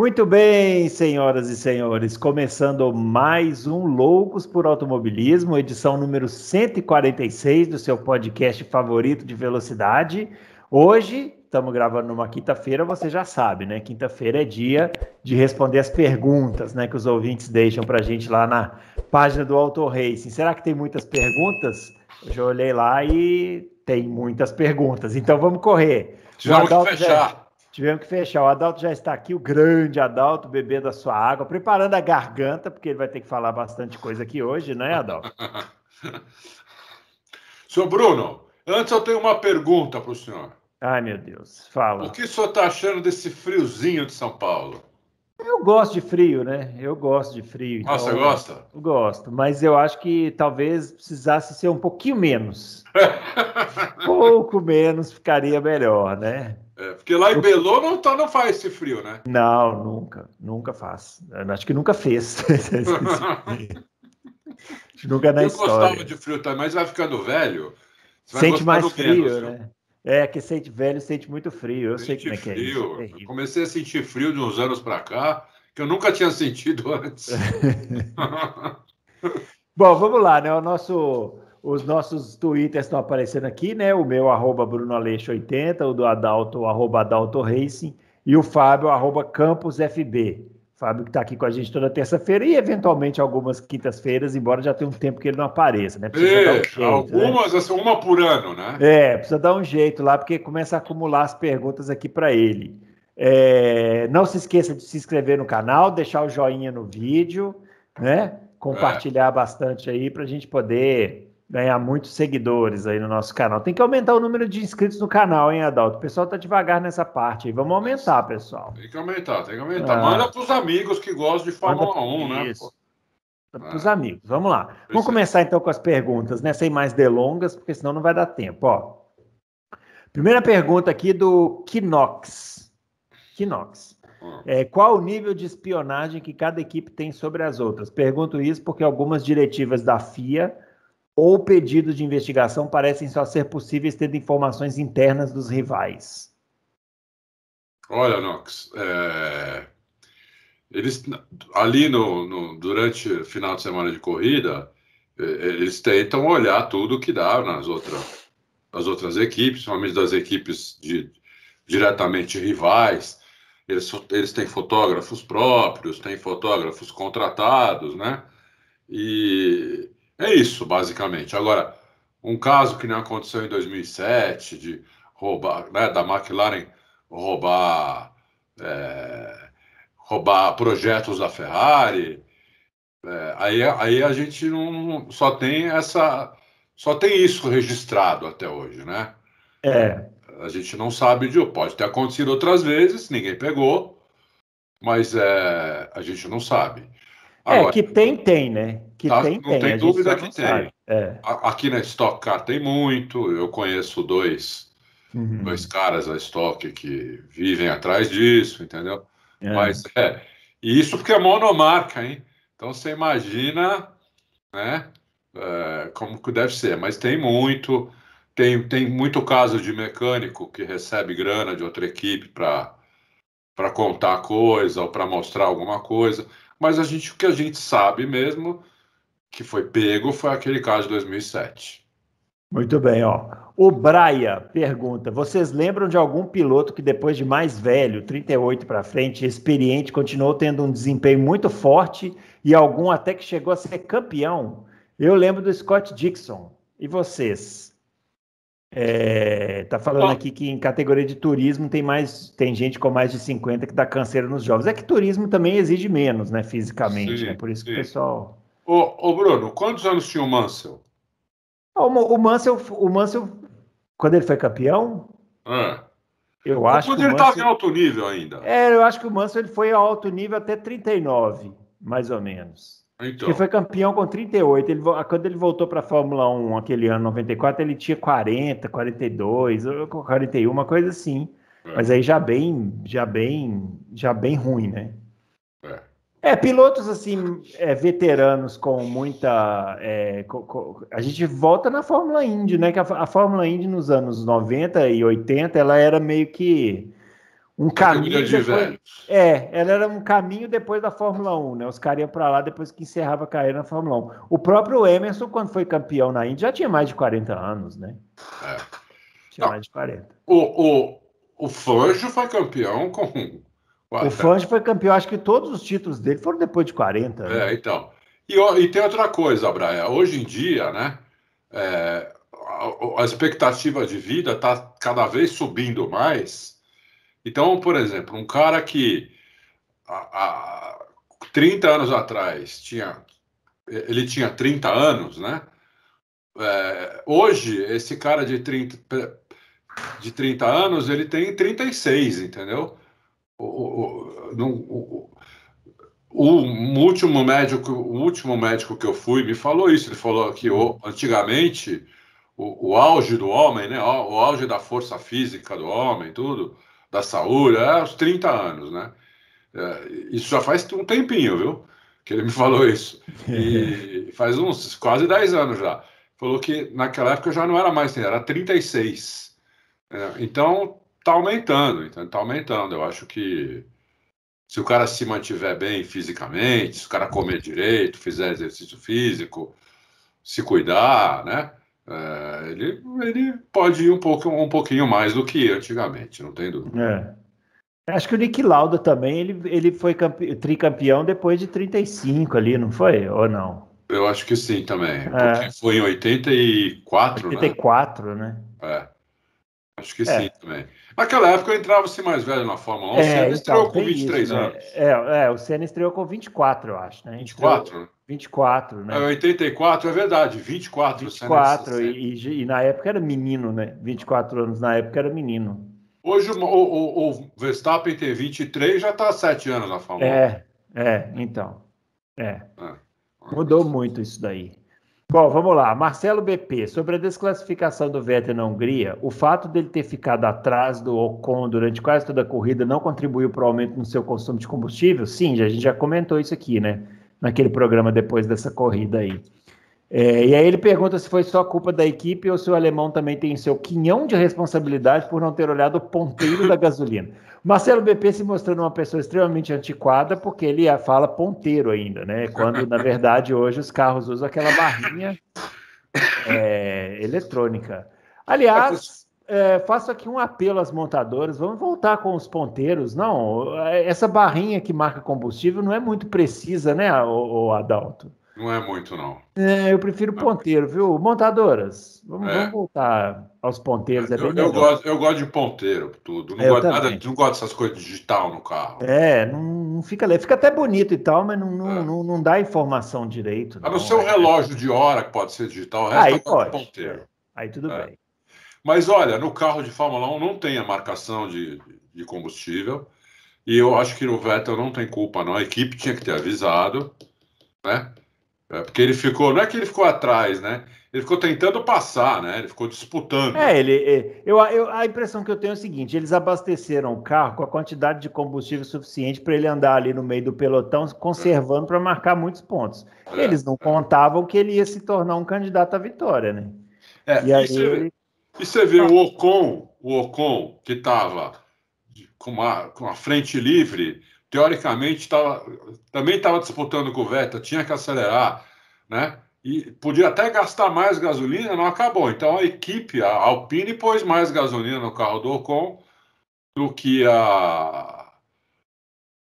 Muito bem, senhoras e senhores, começando mais um Loucos por Automobilismo, edição número 146 do seu podcast favorito de velocidade. Hoje, estamos gravando numa quinta-feira, você já sabe, né? Quinta-feira é dia de responder as perguntas, né, que os ouvintes deixam para a gente lá na página do Auto Racing. Será que tem muitas perguntas? Eu já olhei lá e tem muitas perguntas. Então vamos correr. Jogo de fechar. Já... Tivemos que fechar. O Adalto já está aqui, o grande Adalto, bebendo a sua água, preparando a garganta, porque ele vai ter que falar bastante coisa aqui hoje, né, Adalto? Senhor Bruno, antes eu tenho uma pergunta para o senhor. Ai, meu Deus, fala. O que o senhor está achando desse friozinho de São Paulo? Eu gosto de frio, né? Eu gosto de frio. Nossa, ah, então, gosta? eu gosto, mas eu acho que talvez precisasse ser um pouquinho menos. pouco menos ficaria melhor, né? É, porque lá em Belo não, tá, não faz esse frio, né? Não, nunca, nunca faz. Eu acho que nunca fez. nunca é na eu história. Eu gostava de frio também, mas vai ficando velho. sente mais frio, menos, né? né? É, que sente velho, sente muito frio. Eu sente sei como é que é isso. É eu comecei a sentir frio de uns anos para cá, que eu nunca tinha sentido antes. Bom, vamos lá, né? O nosso os nossos twitters estão aparecendo aqui, né? O meu, arroba BrunoAleixo80, o do Adalto, arroba Adalto Racing, e o Fábio, arroba CampusFB. Fábio que está aqui com a gente toda terça-feira e eventualmente algumas quintas-feiras, embora já tenha um tempo que ele não apareça, né? Precisa e, dar um jeito, né? algumas, né? assim, uma por ano, né? É, precisa dar um jeito lá, porque começa a acumular as perguntas aqui para ele. É, não se esqueça de se inscrever no canal, deixar o joinha no vídeo, né? Compartilhar é. bastante aí para a gente poder ganhar muitos seguidores aí no nosso canal. Tem que aumentar o número de inscritos no canal, hein, Adalto? O pessoal tá devagar nessa parte aí. Vamos aumentar, pessoal. Tem que aumentar, tem que aumentar. Ah. Manda pros amigos que gostam de Fórmula né, Manda 1, isso. né? Pô. Pros ah. amigos, vamos lá. vamos começar então com as perguntas, né? Sem mais delongas, porque senão não vai dar tempo. Ó, primeira pergunta aqui do Kinox. Kinox. Ah. É, qual o nível de espionagem que cada equipe tem sobre as outras? Pergunto isso porque algumas diretivas da FIA ou pedidos de investigação parecem só ser possíveis tendo informações internas dos rivais. Olha, Nox, é... eles ali no, no, durante o final de semana de corrida é, é, eles tentam olhar tudo que dá nas outras as outras equipes, principalmente das equipes de, diretamente rivais. Eles, eles têm fotógrafos próprios, têm fotógrafos contratados, né? E é isso, basicamente. Agora, um caso que não aconteceu em 2007, de roubar, né, da McLaren roubar, é, roubar projetos da Ferrari, é, aí, aí a gente não só tem essa, só tem isso registrado até hoje, né? É. A gente não sabe de pode ter acontecido outras vezes, ninguém pegou, mas é, a gente não sabe. É, Agora, é, que tem, tem, né? Que tá, tem, não tem, tem dúvida que tem. É. Aqui na Stock Car tem muito, eu conheço dois, uhum. dois caras da Stock que vivem atrás disso, entendeu? É. Mas é, e isso porque é monomarca, hein? Então você imagina, né? É, como que deve ser, mas tem muito, tem, tem muito caso de mecânico que recebe grana de outra equipe para contar coisa ou para mostrar alguma coisa mas a gente, o que a gente sabe mesmo que foi pego foi aquele caso de 2007. Muito bem, ó. O Braia pergunta: vocês lembram de algum piloto que depois de mais velho, 38 para frente, experiente, continuou tendo um desempenho muito forte e algum até que chegou a ser campeão? Eu lembro do Scott Dixon. E vocês? É, tá falando aqui que em categoria de turismo tem mais tem gente com mais de 50 que dá canseira nos jovens. É que turismo também exige menos, né, fisicamente. Sim, né, Por isso sim. que o pessoal. Ô, ô, Bruno, quantos anos tinha o Mansell? Ah, o, o, Mansell, o Mansell, quando ele foi campeão, é. eu acho quando que. Quando ele estava em alto nível ainda. É, eu acho que o Mansell ele foi a alto nível até 39, mais ou menos. Então. Ele foi campeão com 38. Ele, quando ele voltou para a Fórmula 1 aquele ano 94, ele tinha 40, 42, 41, uma coisa assim. É. Mas aí já bem, já bem, já bem ruim, né? É, é pilotos assim, é, veteranos com muita. É, co, co, a gente volta na Fórmula Indy, né? Que a, a Fórmula Indy nos anos 90 e 80 ela era meio que um caminho. de Depois, é, ela era um caminho depois da Fórmula 1, né? Os caras iam para lá depois que encerrava a carreira na Fórmula 1. O próprio Emerson, quando foi campeão na Índia, já tinha mais de 40 anos, né? É. Tinha Não, mais de 40. O, o, o Fanjo foi campeão com. Quatro. O Fanjo foi campeão, acho que todos os títulos dele foram depois de 40. Né? É, então. E, e tem outra coisa, Braia. Hoje em dia, né? É, a, a expectativa de vida está cada vez subindo mais então, por exemplo, um cara que há, 30 anos atrás tinha ele tinha 30 anos, né? É, hoje, esse cara de 30, de 30 anos, ele tem 36, entendeu? O, o, o, o, último médico, o último médico que eu fui me falou isso. Ele falou que antigamente o, auge do homem, né? O, auge da força física do homem, tudo, da saúde, aos é, 30 anos, né? É, isso já faz um tempinho, viu? Que ele me falou isso. E faz uns quase 10 anos já. Falou que naquela época já não era mais era 36. É, então tá aumentando, então tá aumentando. Eu acho que se o cara se mantiver bem fisicamente, se o cara comer direito, fizer exercício físico, se cuidar, né? É, ele, ele pode ir um, pouco, um pouquinho mais do que antigamente, não tem dúvida. É. Acho que o Nick Lauda também, ele, ele foi campe... tricampeão depois de 35 ali, não foi? Ou não? Eu acho que sim também. É. foi em 84, 84 né? né? É. Acho que é. sim também. Naquela época entrava-se assim mais velho na Fórmula 1. É, o Senna então, estreou com 23 isso, né? anos. Né? É, é, o Senna estreou com 24, eu acho. Né? 24? 24, né? É, 84, é verdade, 24. 24, Senna, é e, e, e na época era menino, né? 24 anos na época era menino. Hoje o, o, o Verstappen tem 23, já está há 7 anos na Fórmula 1. É, é, então. É. é. Mudou muito isso daí. Bom, vamos lá. Marcelo BP, sobre a desclassificação do Vettel na Hungria, o fato dele ter ficado atrás do Ocon durante quase toda a corrida não contribuiu para o aumento no seu consumo de combustível? Sim, a gente já comentou isso aqui, né? Naquele programa depois dessa corrida aí. É, e aí ele pergunta se foi só culpa da equipe ou se o alemão também tem seu quinhão de responsabilidade por não ter olhado o ponteiro da gasolina. Marcelo BP se mostrando uma pessoa extremamente antiquada, porque ele é, fala ponteiro ainda, né? Quando, na verdade, hoje os carros usam aquela barrinha é, eletrônica. Aliás, é, faço aqui um apelo às montadoras, vamos voltar com os ponteiros. Não, essa barrinha que marca combustível não é muito precisa, né, o, o Adalto? Não é muito, não. É, eu prefiro não. É ponteiro, viu? Montadoras, vamos, é. vamos voltar aos ponteiros. É eu, eu gosto, eu gosto de ponteiro, tudo. Não, é, gosto, nada, não gosto dessas coisas digital no carro. É, não, não fica leve. Fica até bonito e tal, mas não, não, é. não, não dá informação direito. Não. A não ser relógio de hora, que pode ser digital, o resto aí pode. ponteiro. Aí tudo bem. Mas olha, no carro de Fórmula 1 não tem a marcação de, de combustível. E eu acho que o Vettel não tem culpa, não. A equipe tinha que ter avisado, né? É, porque ele ficou, não é que ele ficou atrás, né? Ele ficou tentando passar, né? Ele ficou disputando. É, ele. É, eu, eu, a impressão que eu tenho é o seguinte: eles abasteceram o carro com a quantidade de combustível suficiente para ele andar ali no meio do pelotão, conservando é. para marcar muitos pontos. É. Eles não contavam que ele ia se tornar um candidato à vitória, né? É, e, aí e você, ele... vê, e você vê o Ocon, o Ocon, que estava com uma, com uma frente livre, teoricamente tava, também estava disputando com o Vettel, tinha que acelerar, né? E podia até gastar mais gasolina, não acabou. Então a equipe, a Alpine, pôs mais gasolina no carro do Ocon do que a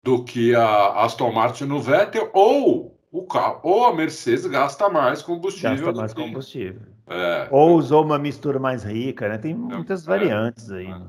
do que a Aston Martin no Vettel ou o carro ou a Mercedes gasta mais combustível. Gasta mais que... combustível. É, ou usou uma mistura mais rica, né? Tem muitas é, variantes aí. É. Né?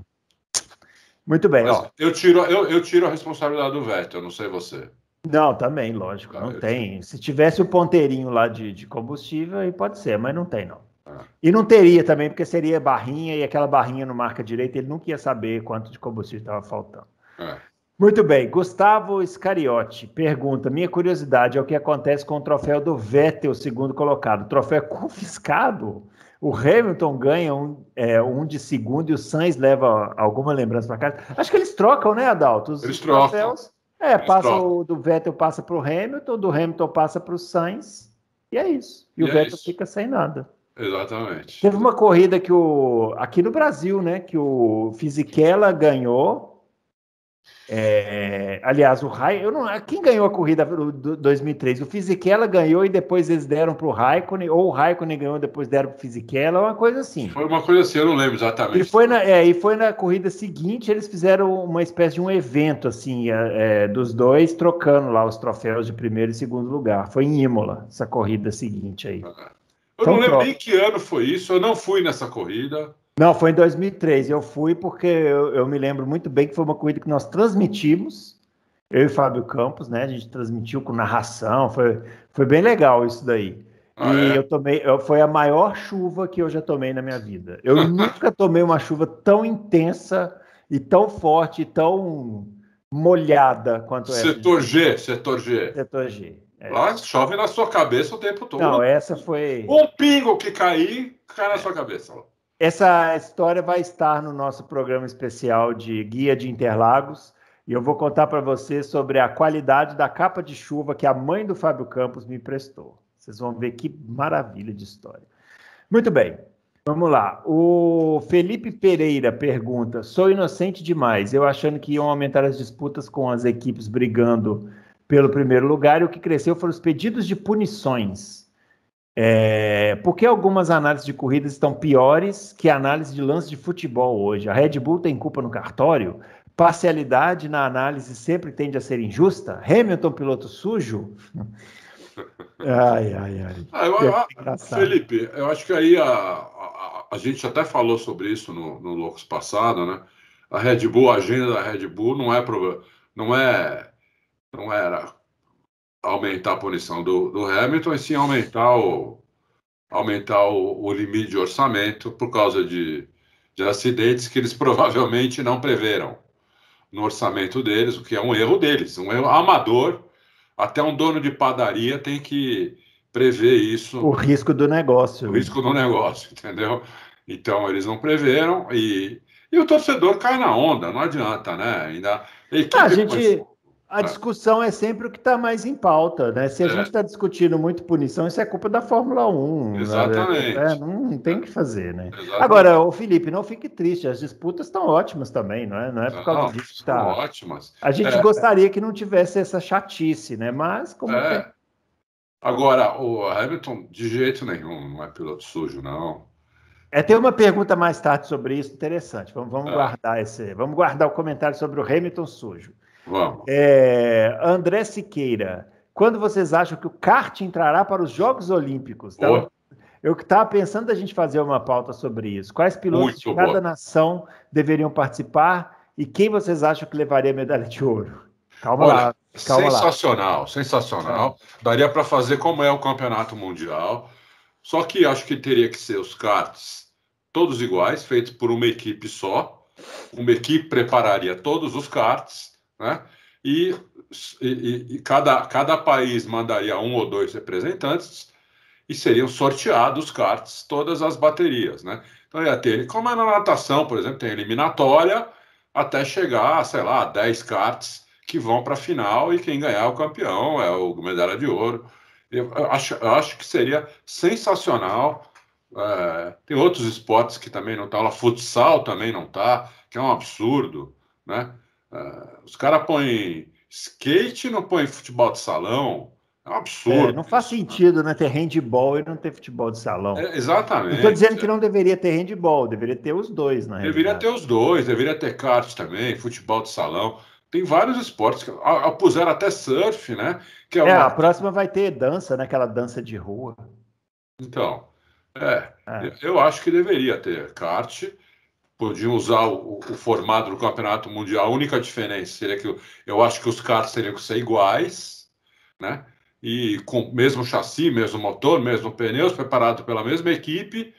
Muito bem. Mas ó. Eu, tiro, eu, eu tiro a responsabilidade do Vettel, não sei você. Não, também, lógico, ah, não tem. Tiro. Se tivesse o ponteirinho lá de, de combustível, aí pode ser, mas não tem, não. Ah. E não teria também, porque seria barrinha e aquela barrinha não marca direito, ele nunca ia saber quanto de combustível estava faltando. É. Muito bem, Gustavo Scariotti pergunta: minha curiosidade é o que acontece com o troféu do Vettel, segundo colocado. troféu confiscado? O Hamilton ganha um, é, um de segundo e o Sainz leva alguma lembrança para casa. Acho que eles trocam, né, Adalto? Os eles trocam. É, passa o do Vettel passa para o Hamilton, do Hamilton passa para o Sainz e é isso. E, e o é Vettel isso. fica sem nada. Exatamente. Teve uma corrida que o aqui no Brasil, né, que o Fisichella ganhou é, aliás, o Rai, eu não, ah, quem ganhou a corrida do 2003? O Fisichella ganhou e depois eles deram para o Raikkonen, ou o Raikkonen ganhou e depois deram para o Fisichella, uma coisa assim. Foi uma coisa assim, eu não lembro exatamente. E foi na, é, e foi na corrida seguinte, eles fizeram uma espécie de um evento assim, é, é dos dois, trocando lá os troféus de primeiro e segundo lugar. Foi em Imola, essa corrida seguinte aí. Eu então, não lembro troca. nem que ano foi isso, eu não fui nessa corrida. Não, foi em 2003. Eu fui porque eu, eu, me lembro muito bem que foi uma corrida que nós transmitimos, eu e Fábio Campos, né? A gente transmitiu com narração, foi, foi bem legal isso daí. Ah, e é? eu tomei, eu, foi a maior chuva que eu já tomei na minha vida. Eu nunca tomei uma chuva tão intensa e tão forte, e tão molhada quanto essa. Setor G, setor G. Setor G. É. Lá chove na sua cabeça o tempo todo. Não, essa foi. Um pingo que cair cai na sua cabeça. Essa história vai estar no nosso programa especial de Guia de Interlagos. E eu vou contar para você sobre a qualidade da capa de chuva que a mãe do Fábio Campos me emprestou. Vocês vão ver que maravilha de história. Muito bem, vamos lá. O Felipe Pereira pergunta: sou inocente demais, eu achando que iam aumentar as disputas com as equipes brigando pelo primeiro lugar, e o que cresceu foram os pedidos de punições. É, por que algumas análises de corridas estão piores que a análise de lance de futebol hoje? A Red Bull tem culpa no cartório? Parcialidade na análise sempre tende a ser injusta? Hamilton, piloto sujo? Ai, ai, ai. Ah, eu, eu, Felipe, eu acho que aí a, a, a, gente até falou sobre isso no, no Loucos passado, né? A Red Bull, a agenda da Red Bull não é problema, não é não era aumentar a punição do, do Hamilton e sim aumentar o, aumentar o, o, limite de orçamento por causa de, de acidentes que eles provavelmente não preveram no orçamento deles, o que é um erro deles, um erro amador. Até um dono de padaria tem que prever isso. O risco do negócio. O né? risco do negócio, entendeu? Então eles não preveram e, e o torcedor cai na onda, não adianta, né? Ainda a, ah, equipe, a gente, a discussão é sempre o que está mais em pauta, né? Se a é. gente está discutindo muito punição, isso é culpa da Fórmula 1. Né? Exatamente. É, não, tem o que fazer, né? Exatamente. Agora, o Felipe, não fique triste, as disputas estão ótimas também, não é? Não é por causa não, disso que está. ótimas. A gente é. gostaria que não tivesse essa chatice, né? Mas como é. Agora, o Hamilton, de jeito nenhum, não é piloto sujo, não. É, tem uma pergunta mais tarde sobre isso, interessante. Vamos, vamos é. guardar esse. Vamos guardar o comentário sobre o Hamilton sujo. Vamos. É, André Siqueira, quando vocês acham que o kart entrará para os Jogos Olímpicos? Tá? Eu estava pensando da gente fazer uma pauta sobre isso. Quais pilotos Muito de cada boa. nação deveriam participar e quem vocês acham que levaria a medalha de ouro? Calma Olha, lá. Calma sensacional, lá. sensacional. Daria para fazer como é o campeonato mundial. Só que acho que teria que ser os karts todos iguais, feitos por uma equipe só. Uma equipe prepararia todos os karts né? E, e, e cada, cada país mandaria um ou dois representantes e seriam sorteados cartas todas as baterias, né? Então ia ter, como é na natação, por exemplo, tem eliminatória até chegar, sei lá, 10 cartas que vão para a final e quem ganhar é o campeão, é o medalha de ouro. Eu acho, eu acho que seria sensacional. É, tem outros esportes que também não estão tá lá, futsal também não está, que é um absurdo, né? Uh, os caras põem skate e não põem futebol de salão. É um absurdo. É, não faz isso, né? sentido, né? Ter handball e não ter futebol de salão. É, exatamente. Estou dizendo que não deveria ter handball, deveria ter os dois, na Deveria realidade. ter os dois, deveria ter kart também, futebol de salão. Tem vários esportes, que, a, a puseram até surf, né? Que é, é uma... é, a próxima vai ter dança, né? Aquela dança de rua. Então, é, é. eu acho que deveria ter kart podiam usar o, o, formato do campeonato mundial. A única diferença seria que eu, eu acho que os carros teriam que ser iguais, né? E com mesmo chassi, mesmo motor, mesmo pneus, preparado pela mesma equipe,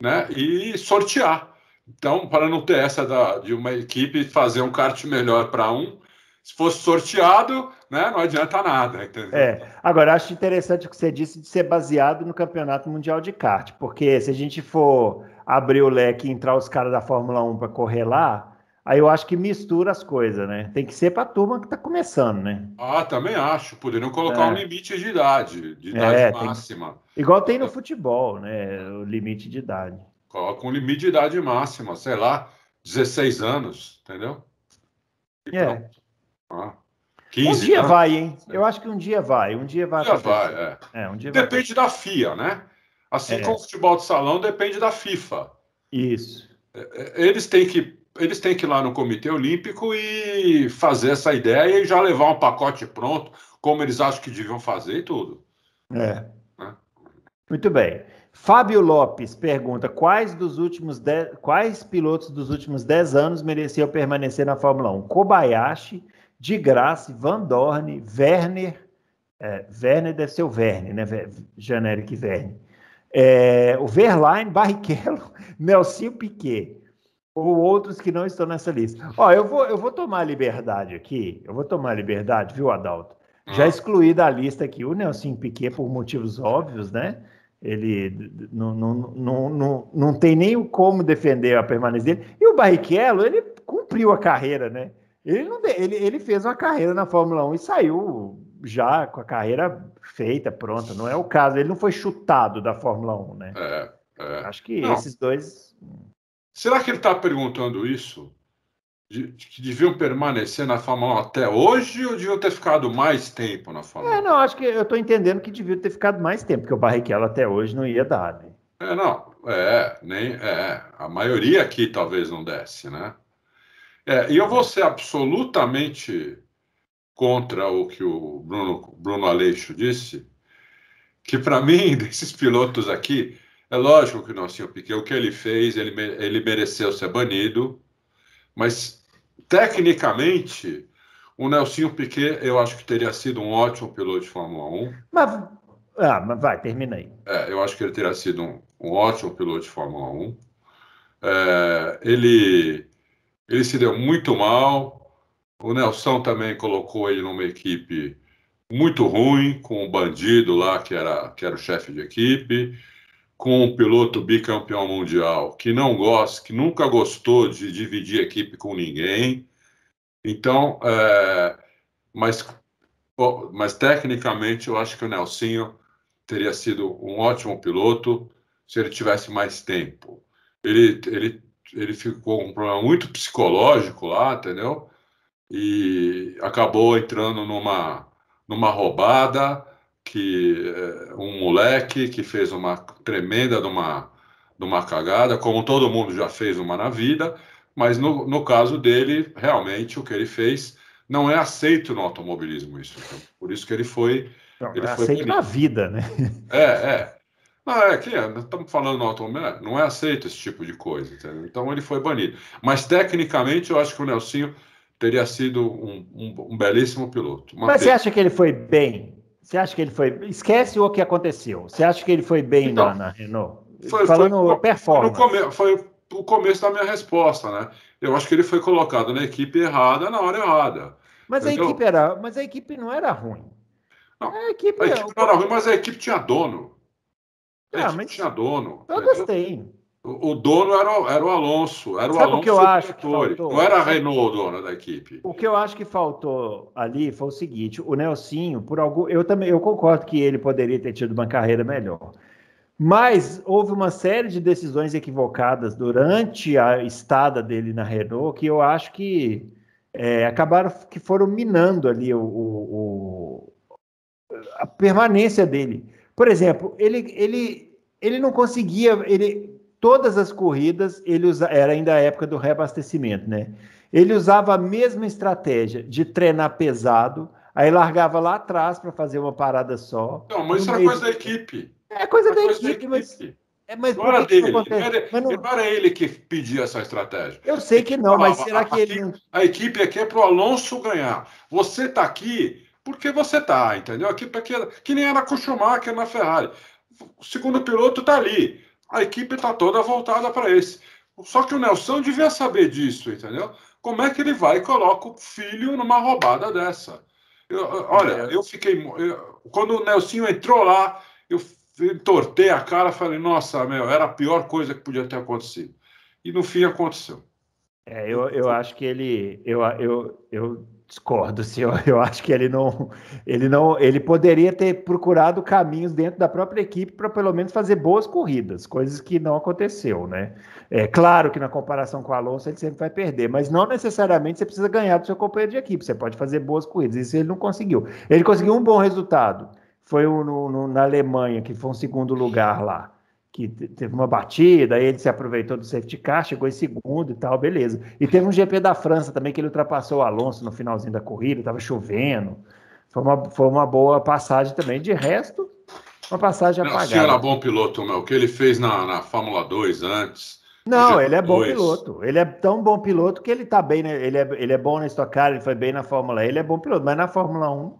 né? E sortear. Então, para não ter essa da, de uma equipe fazer um kart melhor para um, se fosse sorteado, né, não adianta nada. Entendeu? É. Agora, acho interessante o que você disse de ser baseado no Campeonato Mundial de Kart, porque se a gente for abrir o leque e entrar os caras da Fórmula 1 para correr lá, aí eu acho que mistura as coisas, né? Tem que ser para a turma que está começando, né? Ah, também acho. Poderiam colocar é. um limite de idade, de idade é, máxima. Tem Igual tem no futebol, né? O limite de idade. Coloca um limite de idade máxima, sei lá, 16 anos, entendeu? E é. Ah, um dia vai, hein? Eu acho que um dia vai. Um dia vai. Um dia vai, é. é um dia Depende vai. da FIA, né? Assim é. como o futebol de salão depende da FIFA. Isso. É, é, eles têm que eles têm que ir lá no Comitê Olímpico e fazer essa ideia e já levar um pacote pronto, como eles acham que deviam fazer e tudo. É. é. Muito bem. Fábio Lopes pergunta quais dos últimos dez, quais pilotos dos últimos 10 anos mereciam permanecer na Fórmula 1? Kobayashi, de Grasse, Van Dorn, Werner, é, Werner deve ser o Verne, né? Generic Verne. É, o Verlaine, Barrichello, Nelson Piquet, ou outros que não estão nessa lista. Ó, eu vou, eu vou tomar liberdade aqui, eu vou tomar liberdade, viu, Adalto? Já ah. excluí da lista aqui o Nelson Piquet por motivos óbvios, né? Ele não, não, não, não, não tem nem como defender a permanência dele. E o Barrichello, ele cumpriu a carreira, né? Ele, não, ele, ele fez uma carreira na Fórmula 1 e saiu já com a carreira feita, pronta. Não é o caso. Ele não foi chutado da Fórmula 1, né? É, é. Acho que não. esses dois. Hum. Será que ele está perguntando isso? De, que deviam permanecer na Fórmula 1 até hoje ou deviam ter ficado mais tempo na Fórmula 1? É, não, acho que eu estou entendendo que deviam ter ficado mais tempo, porque o Barrichello até hoje não ia dar, né? É, não, é, nem, é, a maioria aqui talvez não desse, né? É, e eu vou ser absolutamente contra o que o Bruno, Bruno Aleixo disse, que para mim, desses pilotos aqui, é lógico que não, Nelson Piquet, o que ele fez, ele, ele mereceu ser banido, mas tecnicamente, o Nelsinho Piquet, eu acho que teria sido um ótimo piloto de Fórmula 1. Mas, ah, mas vai, termina aí. É, eu acho que ele teria sido um, um ótimo piloto de Fórmula 1. É, ele, ele se deu muito mal, o Nelson também colocou ele numa equipe muito ruim, com o um bandido lá, que era, que era o chefe de equipe, com um piloto bicampeão mundial que não gosta, que nunca gostou de dividir equipe com ninguém. Então, é, mas, mas tecnicamente eu acho que o Nelsinho teria sido um ótimo piloto se ele tivesse mais tempo. Ele, ele, ele ficou com um problema muito psicológico lá, entendeu? e acabou entrando numa, numa roubada que eh, um moleque que fez uma tremenda de uma, de uma cagada, como todo mundo já fez uma na vida, mas no, no caso dele, realmente o que ele fez não é aceito no automobilismo isso. Então, por isso que ele foi. Não, ele é foi aceito na vida, né? É, é. Não, é que é, estamos falando no automobilismo, é, não é aceito esse tipo de coisa, entendeu? Então ele foi banido. Mas tecnicamente eu acho que o Nelsinho teria sido um, um, um belíssimo piloto. Uma Mas você acha que ele foi bem? Você acha que ele foi. Esquece o que aconteceu. Você acha que ele foi bem então, lá na Renault? Foi, Falando foi, performance. Come, foi o começo da minha resposta, né? Eu acho que ele foi colocado na equipe errada na hora errada. Mas, entendeu? a equipe, era, mas a equipe não era ruim. Não, a equipe, a é equipe não era ruim, mas a equipe tinha dono. A ah, equipe mas... tinha dono. Eu entendeu? O, dono era o, era o Alonso, era o Alonso o que eu acho que faltou? Não era a Renault o dono da equipe. O que eu acho que faltou ali foi o seguinte: o Nelsinho, por algum. Eu também eu concordo que ele poderia ter tido uma carreira melhor. Mas houve uma série de decisões equivocadas durante a estada dele na Renault que eu acho que é, acabaram que foram minando ali o, o, a permanência dele. Por exemplo, ele, ele, ele não conseguia. Ele, todas as corridas ele usa, era ainda a época do reabastecimento, né? Ele usava a mesma estratégia de treinar pesado, aí largava lá atrás para fazer uma parada só. Não, mas isso era coisa da equipe. É coisa, da, coisa equipe, da, equipe, mas é, mas não era dele. Não, era, mas não... não era ele que pedia essa estratégia. Eu sei que não, mas será que ele. A equipe aqui é para o Alonso ganhar. Você está aqui porque você está, entendeu? Aqui, porque, que nem era com o Schumacher na Ferrari. O segundo piloto está ali a equipe está toda voltada para esse. Só que o Nelson devia saber disso, entendeu? Como é que ele vai e coloca o filho numa roubada dessa? Eu, olha, é. eu fiquei. Eu, quando o Nelsinho entrou lá, eu entortei a cara falei, nossa, meu, era a pior coisa que podia ter acontecido. E no fim aconteceu. É, eu, eu acho que ele. Eu, eu, eu Discordo, senhor, assim, Eu, acho que ele não, ele não, ele poderia ter procurado caminhos dentro da própria equipe para pelo menos fazer boas corridas, coisas que não aconteceu, né? É claro que na comparação com o Alonso ele sempre vai perder, mas não necessariamente você precisa ganhar do seu companheiro de equipe. Você pode fazer boas corridas. Isso ele não conseguiu. Ele conseguiu um bom resultado, foi um, no, na Alemanha que foi um segundo lugar lá que teve uma batida, ele se aproveitou do safety car, chegou em segundo e tal, beleza. E teve um GP da França também que ele ultrapassou o Alonso no finalzinho da corrida, estava chovendo. Foi uma, foi uma boa passagem também. De resto, uma passagem apagada. O se era bom piloto, meu. O que ele fez na, na Fórmula 2 antes. Não, ele é bom piloto. Ele é tão bom piloto que ele tá bem, né? ele, é, ele é bom na Stock Car, ele foi bem na Fórmula E, ele é bom piloto, mas na Fórmula 1,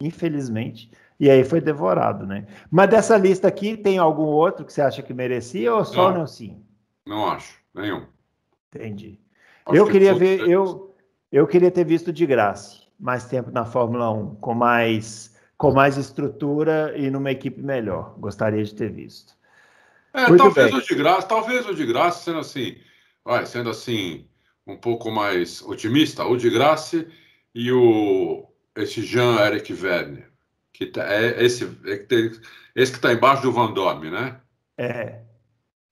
infelizmente, e aí foi devorado, né? Mas dessa lista aqui, tem algum outro que você acha que merecia ou só não. o Nelson? Não acho, nenhum. Entendi. Acho eu que queria ver, eu, eu queria ter visto de graça mais tempo na Fórmula 1, com mais, com mais estrutura e numa equipe melhor. Gostaria de ter visto. É, Muito talvez bem. o de graça, talvez o de graça sendo assim, vai, sendo assim, um pouco mais otimista, o de graça e o esse Jean-Eric Werner. Que tá, é esse, é que tem, esse que está embaixo do Van Dorme, né? É.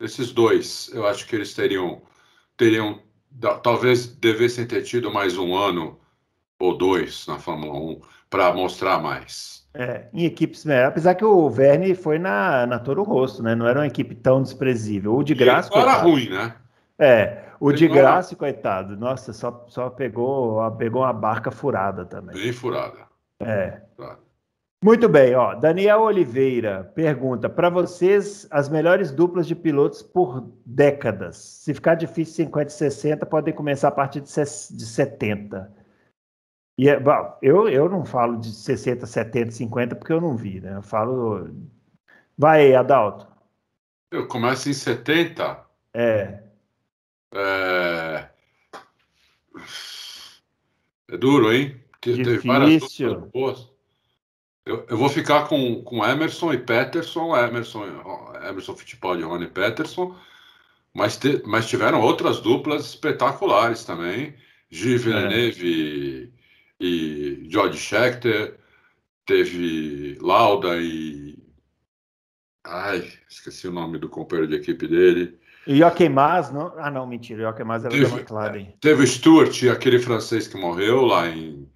Esses dois, eu acho que eles teriam, teriam talvez devessem ter tido mais um ano ou dois na Fórmula 1 para mostrar mais. É, em equipes, melhores. Né? apesar que o Verne foi na, na Toro Rosso, né? Não era uma equipe tão desprezível. O de graça. Era ruim, né? É, o Ele de graça, era... coitado. Nossa, só, só pegou, pegou uma barca furada também. Bem furada. É. Tá. Muito bem, ó. Daniel Oliveira pergunta: para vocês, as melhores duplas de pilotos por décadas. Se ficar difícil 50 e 60, podem começar a partir de 70. E é, bom, eu, eu não falo de 60, 70, 50, porque eu não vi, né? Eu falo. Vai, Adalto. Eu começo em 70. É. É, é duro, hein? Difícil. Tem várias boas. Eu, eu, vou ficar com, com Emerson e Peterson, Emerson, Emerson Fittipaldi e Rony Peterson, mas, te, mas tiveram outras duplas espetaculares também. Gilles Neve é. e, e George Schechter, teve Lauda e. Ai, esqueci o nome do companheiro de equipe dele. E Joaquim Mas, não? Ah, não, mentira, Joaquim Mas era teve, da McLaren. É, teve Stuart, aquele francês que morreu lá em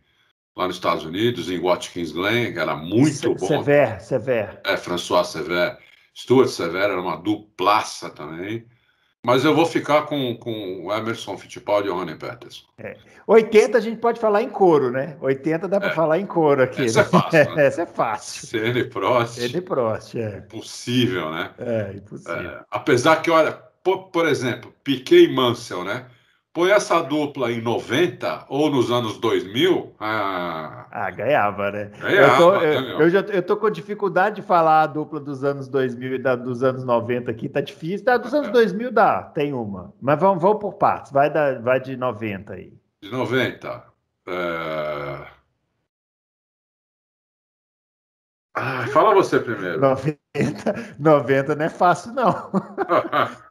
lá nos Estados Unidos, em Watkins Glen, que era muito Se bom. Sever, Sever. É, François Sever. Stuart Sever era uma duplaça também. Mas eu vou ficar com, com o Emerson Fittipaldi e o Rony Peterson. É. 80 a gente pode falar em couro, né? 80 dá para é. falar em couro aqui. Essa né? é fácil. Né? Essa é fácil. CN Prost. CN Prost, é. Impossível, né? É, impossível. É. Apesar que, olha, por, por exemplo, Piquet e Mansell, né? Põe essa dupla em 90 ou nos anos 2000. Ah, ah ganhava, né? Ganhava, eu, tô, eu, eu, já, eu tô com dificuldade de falar a dupla dos anos 2000 e da, dos anos 90 aqui, tá difícil. Da, tá, dos anos 2000 dá, tem uma. Mas vamos, vamos por partes, vai, da, vai de 90 aí. De 90. É... Ah, fala você primeiro. 90. 90, 90 não é fácil, não.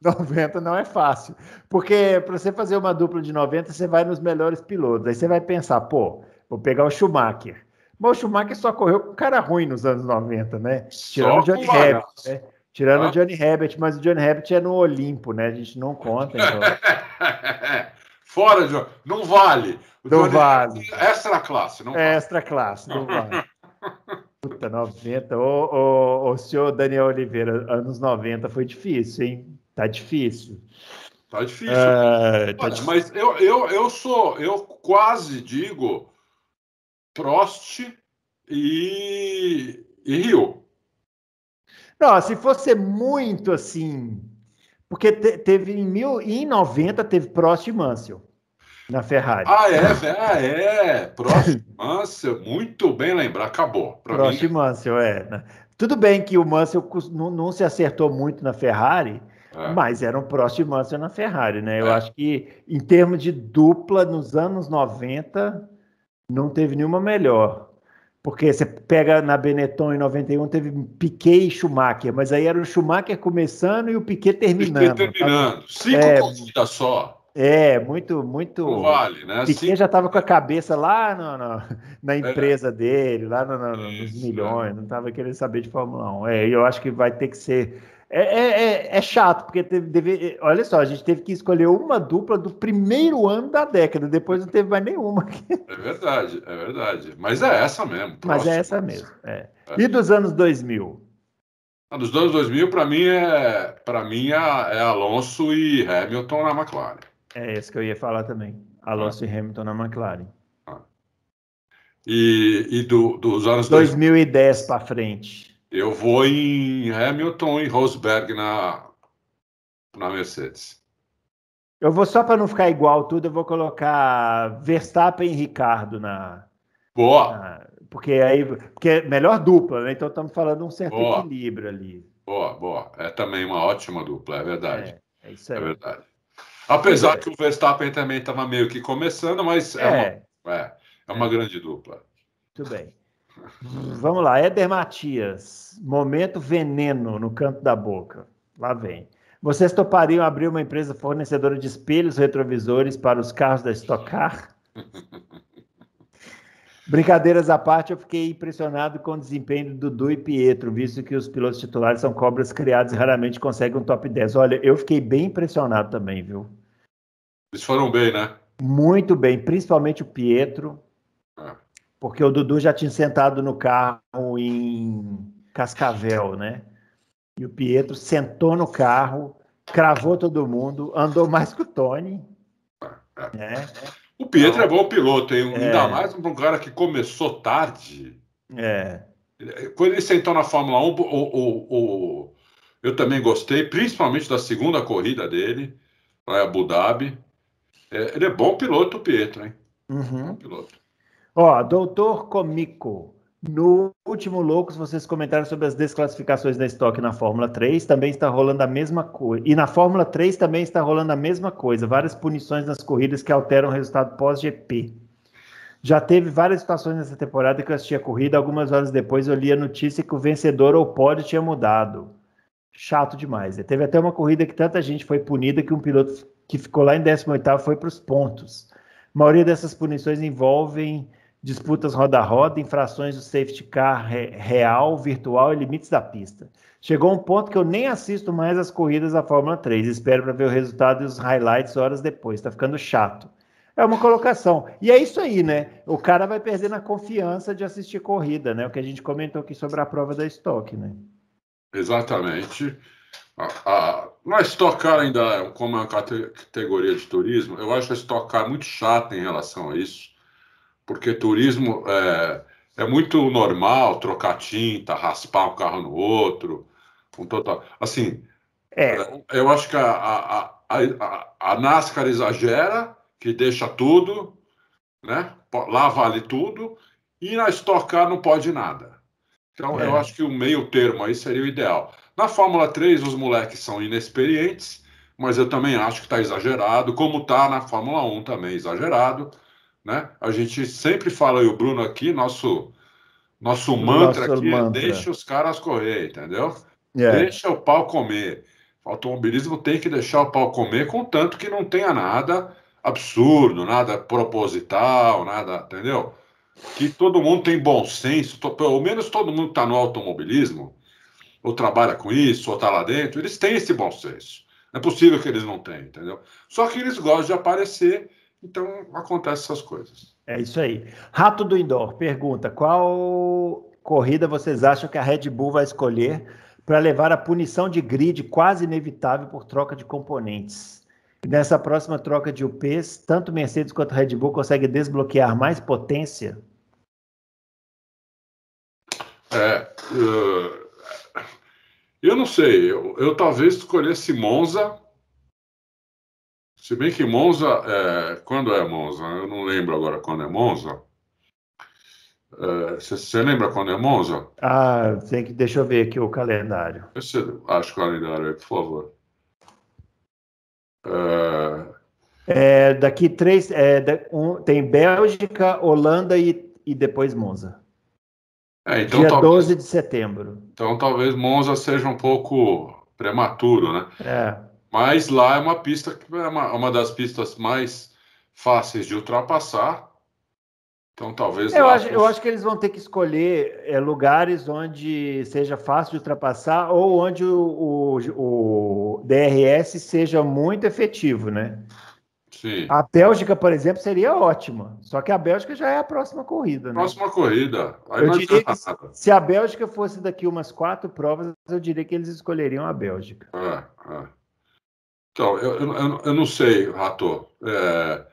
90 não é fácil. Porque para você fazer uma dupla de 90, você vai nos melhores pilotos. Aí você vai pensar, pô, vou pegar o Schumacher. Mas o Schumacher só correu com cara ruim nos anos 90, né? né? Tirando o Johnny Herbert, né? Tirando ah. o Johnny Herbert, mas o Johnny Herbert é no Olimpo, né? A gente não conta. Então. Fora, John. Não vale. O não Johnny vale. É extra classe, não vale. É extra classe, não vale. Puta, 90. Ô, ô, ô, senhor Daniel Oliveira, anos 90 foi difícil, hein? Tá difícil. Tá difícil. É, tá mas eu, eu, eu sou, eu quase digo Prost e, e Rio. Não, se fosse muito assim. Porque te, teve em, mil, em 90 teve Prost e Mansell na Ferrari. Ah, é? Ah, é. Próximo Mansell, muito bem lembrar. Acabou. Próximo mim... Né? Mansell, é. Né? Tudo bem que o Mansell não, não se acertou muito na Ferrari, é. mas era um próximo Mansell na Ferrari, né? Eu é. acho que, em termos de dupla, nos anos 90, não teve nenhuma melhor. Porque você pega na Benetton em 91, teve Piquet e Schumacher, mas aí era o Schumacher começando e o Piquet terminando. Piquet terminando. Tá? Cinco é, corridas só. É, muito, muito. O vale, né? Piquet Sim. já estava com a é. cabeça lá no, no na é. empresa é, dele, lá no, no, isso, nos é. milhões, não estava querendo saber de Fórmula 1. É, eu acho que vai ter que ser. É, é, é chato, porque teve, Olha só, a gente teve que escolher uma dupla do primeiro ano da década, depois não teve mais nenhuma. É verdade, é verdade. Mas é essa mesmo. Mas é essa mesmo. É. E dos anos 2000? Ah, dos anos 2000, para mim, é, pra mim é Alonso e Hamilton na McLaren. É esse que eu ia falar também. Alonso ah. e Hamilton na McLaren. Ah. E, e do, dos anos 2010 para frente. Eu vou em Hamilton e Rosberg na, na Mercedes. Eu vou só para não ficar igual tudo, eu vou colocar Verstappen e Ricardo na. Boa! Na, porque aí. Porque é melhor dupla, né? Então estamos falando um certo boa. equilíbrio ali. Boa, boa. É também uma ótima dupla, é verdade. É, é isso aí. É verdade. Apesar é. que o Verstappen também estava meio que começando, mas é, é. É, é uma, é, é uma grande dupla. Muito bem. Vamos lá, Éder Matias. Momento veneno no canto da boca. Lá vem. Vocês topariam abrir uma empresa fornecedora de espelhos retrovisores para os carros da Stock Car? Brincadeiras à parte, eu fiquei impressionado com o desempenho do Dudu e Pietro, visto que os pilotos titulares são cobras criadas e raramente conseguem um top 10. Olha, eu fiquei bem impressionado também, viu? Eles foram bem, né? Muito bem, principalmente o Pietro, ah. porque o Dudu já tinha sentado no carro em Cascavel, né? E o Pietro sentou no carro, cravou todo mundo, andou mais que o Tony, ah. né? O Pietro é bom piloto, hein? É. Ainda mais para um cara que começou tarde. É. Quando ele sentou na Fórmula 1, o, o, o, eu também gostei, principalmente da segunda corrida dele, lá em Abu Dhabi. É, ele é bom piloto, o Pietro, hein? Uhum. Piloto. Ó, doutor Comico. No último Loucos, vocês comentaram sobre as desclassificações da estoque na Fórmula 3, também está rolando a mesma coisa. E na Fórmula 3 também está rolando a mesma coisa, várias punições nas corridas que alteram o resultado pós-GP. Já teve várias situações nessa temporada que eu assisti a corrida, algumas horas depois eu li a notícia que o vencedor ou pódio tinha mudado. Chato demais. Né? Teve até uma corrida que tanta gente foi punida que um piloto que ficou lá em 18 foi para os pontos. A maioria dessas punições envolvem disputas roda a roda, infrações do safety car re real, virtual e limites da pista. Chegou um ponto que eu nem assisto mais as corridas da Fórmula 3, espero para ver o resultado e os highlights horas depois, está ficando chato. É uma colocação. E é isso aí, né? O cara vai perdendo a confiança de assistir corrida, né? O que a gente comentou aqui sobre a prova da Stock, né? Exatamente. A, a, na é Stock Car ainda, como é uma categoria de turismo, eu acho a Stock Car muito chata em relação a isso porque turismo é, é muito normal trocar tinta, raspar um carro no outro, um total. Assim, é. é eu acho que a, a, a, a NASCAR exagera, que deixa tudo, né? Lá vale tudo, e na Stock Car não pode nada. Então, é. eu acho que o meio termo aí seria o ideal. Na Fórmula 3, os moleques são inexperientes, mas eu também acho que está exagerado, como está na Fórmula 1 também exagerado. Né? A gente sempre fala, e o Bruno aqui, nosso, nosso mantra nosso aqui é mantra. é deixa os caras correr, entendeu? É. Deixa o pau comer. O automobilismo tem que deixar o pau comer, contanto que não tenha nada absurdo, nada proposital, nada, entendeu? Que todo mundo tem bom senso, pelo menos todo mundo está no automobilismo, ou trabalha com isso, ou está lá dentro, eles têm esse bom senso. Não é possível que eles não tenham, entendeu? Só que eles gostam de aparecer então acontecem essas coisas. É isso aí. Rato do Indoor pergunta: qual corrida vocês acham que a Red Bull vai escolher para levar a punição de grid quase inevitável por troca de componentes? Nessa próxima troca de UPs, tanto Mercedes quanto Red Bull conseguem desbloquear mais potência? É, uh, eu não sei. Eu, eu talvez escolhesse Monza se bem que Monza, é, quando é Monza? Eu não lembro agora quando é Monza. É, você é, lembra quando é Monza? Ah, tem que deixa eu ver aqui o calendário. Você acha o calendário aí, por favor. É... é daqui três. É, um, tem Bélgica, Holanda e, e depois Monza. então, Dia talvez, 12 de setembro. Então talvez Monza seja um pouco prematuro, né? É. Mas lá é uma pista que é uma, uma das pistas mais fáceis de ultrapassar. Então talvez. Eu, acho, fosse... eu acho que eles vão ter que escolher é, lugares onde seja fácil de ultrapassar ou onde o, o, o DRS seja muito efetivo, né? Sim. A Bélgica, por exemplo, seria ótima. Só que a Bélgica já é a próxima corrida. Né? Próxima corrida. Aí eu diria que se a Bélgica fosse daqui umas quatro provas, eu diria que eles escolheriam a Bélgica. É, é. Então, eu, eu, eu não sei, Rato. É,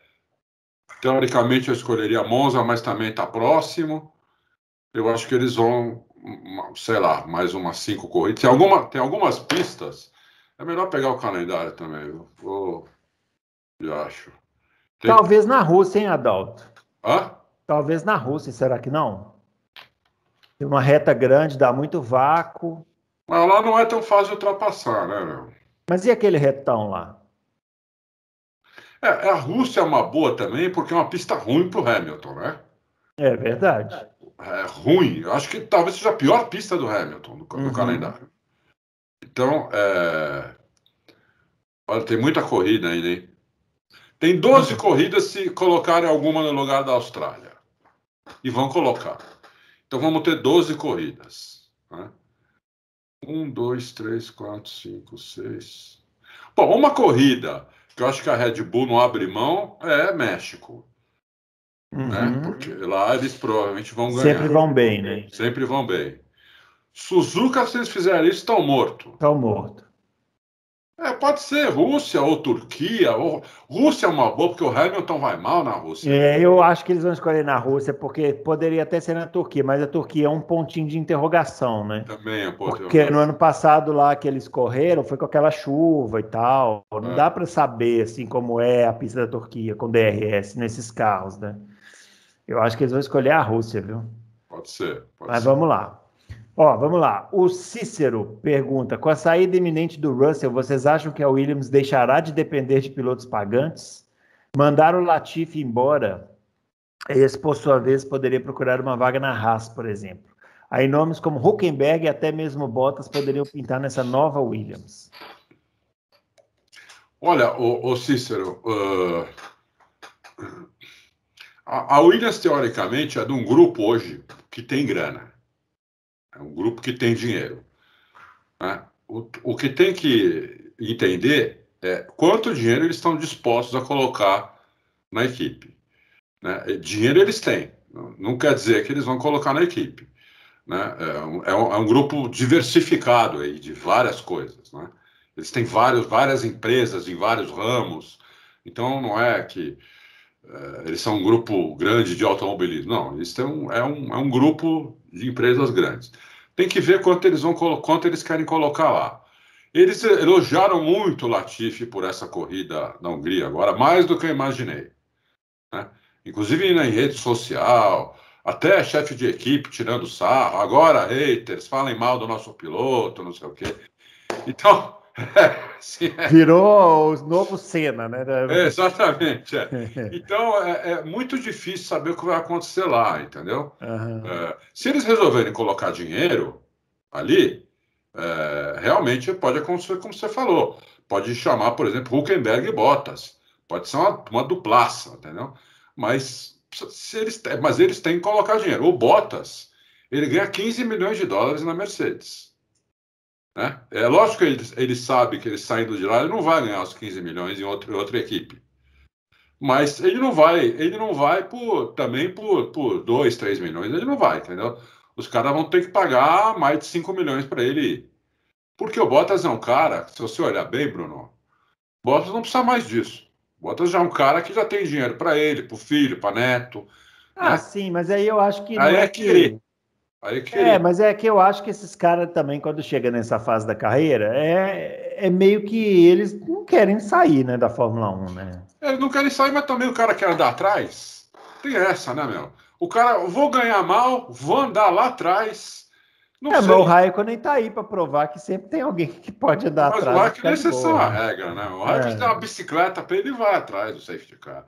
teoricamente, eu escolheria Monza, mas também está próximo. Eu acho que eles vão, hum, hum, sei lá, mais umas cinco corridas. Tem, alguma, tem algumas pistas. É melhor pegar o calendário também, eu acho. Tem... Talvez na Rússia, hein, Adalto? Hã? Talvez na Rússia, será que não? Tem uma reta grande, dá muito vácuo. Mas lá não é tão fácil ultrapassar, né, meu? Mas e aquele retão lá? É, é, a Rússia é uma boa também, porque é uma pista ruim para o Hamilton, né? É verdade. É, é ruim. Acho que talvez seja a pior pista do Hamilton no, uhum. calendário. Então, é... olha, tem muita corrida ainda, hein? Tem 12 uhum. corridas se colocarem alguma no lugar da Austrália. E vão colocar. Então vamos ter 12 corridas. Né? Um, dois, três, quatro, cinco, seis. Bom, uma corrida que eu acho que a Red Bull não abre mão é México. Né? Uhum. Né? Porque lá eles provavelmente vão ganhar. Sempre vão bem, né? Sempre vão bem. Suzuka, se eles fizerem isso, estão morto. Estão morto. É, pode ser Rússia ou Turquia. Ou... Rússia é uma boa, porque o Hamilton vai mal na Rússia. É, eu acho que eles vão escolher na Rússia, porque poderia até ser na Turquia, mas a Turquia é um pontinho de interrogação, né? Também é ponto Porque no ano passado lá que eles correram foi com aquela chuva e tal. Não é. dá para saber assim como é a pista da Turquia com DRS nesses carros, né? Eu acho que eles vão escolher a Rússia, viu? Pode ser. Pode mas ser. vamos lá. Ó, vamos lá. O Cícero pergunta: com a saída iminente do Russell, vocês acham que a Williams deixará de depender de pilotos pagantes? Mandar o Latifi embora, esse por sua vez poderia procurar uma vaga na Haas, por exemplo. Aí nomes como Huckenberg e até mesmo Bottas poderiam pintar nessa nova Williams. Olha, o, o Cícero, uh, a, a Williams teoricamente é de um grupo hoje que tem grana é um grupo que tem dinheiro. Né? O, o que tem que entender é quanto dinheiro eles estão dispostos a colocar na equipe. Né? Dinheiro eles têm, não quer dizer que eles vão colocar na equipe. Né? É, um, é, um, é, um, grupo diversificado aí de várias coisas. Né? Eles têm vários, várias empresas em vários ramos, então não é que é, eles são um grupo grande de automobilismo. Não, eles têm um, é, um, é um grupo de empresas grandes. Tem que ver quanto eles, vão, quanto eles querem colocar lá. Eles elogiaram muito o Latifi por essa corrida na Hungria agora, mais do que eu imaginei. Né? Inclusive na rede social, até chefe de equipe tirando sarro. Agora, haters, falem mal do nosso piloto, não sei o quê. Então, Virou o novo Senna, né? É, exatamente. É. Então, é, é, muito difícil saber o que vai acontecer lá, entendeu? Uhum. se eles resolverem colocar dinheiro ali, é, realmente pode acontecer como você falou. Pode chamar, por exemplo, Huckenberg e Bottas. Pode ser uma, uma duplaça, entendeu? Mas, se eles, mas eles têm que colocar dinheiro. O Bottas, ele ganha 15 milhões de dólares na Mercedes. Né? É lógico que ele, ele sabe que ele saindo de lá ele não vai ganhar os 15 milhões em outro, outra equipe. Mas ele não vai, ele não vai por, também por, por 2, 3 milhões, ele não vai, entendeu? Os caras vão ter que pagar mais de 5 milhões para ele ir. Porque o Bottas é um cara, se você olhar bem, Bruno, Bottas não precisa mais disso. Bottas já é um cara que já tem dinheiro para ele, para o filho, para neto. Ah, né? sim, mas aí eu acho que. Aí é, é que... querer. É, mas é que eu acho que esses caras também, quando chega nessa fase da carreira, é, é meio que eles não querem sair, né, da Fórmula 1, né? Eles não querem sair, mas também o cara quer andar atrás. Tem essa, né, meu? O cara, vou ganhar mal, vou andar lá atrás. Não é, sei. mas o Raikkonen tá aí para provar que sempre tem alguém que pode andar mas atrás. Mas o Raikkonen é só à né? regra, né? O Raikkonen é. tem uma bicicleta para ele vai atrás do safety car.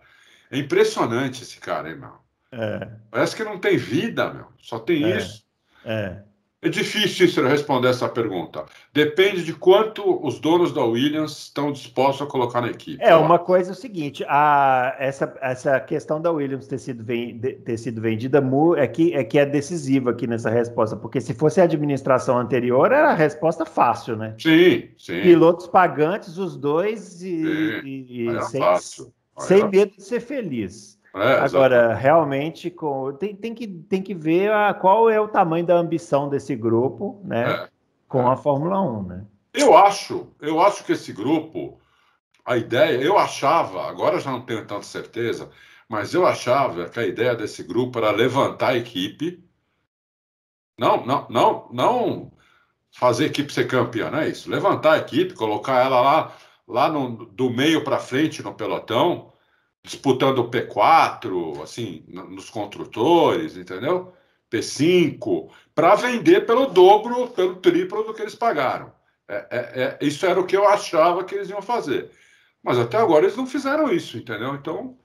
É impressionante esse cara, hein, meu? É. Parece que não tem vida, meu. Só tem é. isso. É. É difícil isso responder essa pergunta. Depende de quanto os donos da Williams estão dispostos a colocar na equipe. É, uma coisa é o seguinte: a, essa, essa questão da Williams ter sido, vem, ter sido vendida é que, é que é decisiva aqui nessa resposta, porque se fosse a administração anterior, era a resposta fácil, né? Sim, sim. Pilotos pagantes, os dois, e, sim, e, e sem, fácil. sem medo de ser feliz. É, agora, realmente, com, tem, tem, que, tem que ver a, qual é o tamanho da ambição desse grupo né, é, com é. a Fórmula 1. Né? Eu acho, eu acho que esse grupo, a ideia, eu achava, agora já não tenho tanta certeza, mas eu achava que a ideia desse grupo era levantar a equipe. Não, não, não, não fazer a equipe ser campeã, não é isso. Levantar a equipe, colocar ela lá, lá no, do meio para frente no pelotão disputando o P4, assim, nos construtores, entendeu? P5, para vender pelo dobro, pelo triplo do que eles pagaram. É, é, é, isso era o que eu achava que eles iam fazer. Mas até agora eles não fizeram isso, entendeu? Então,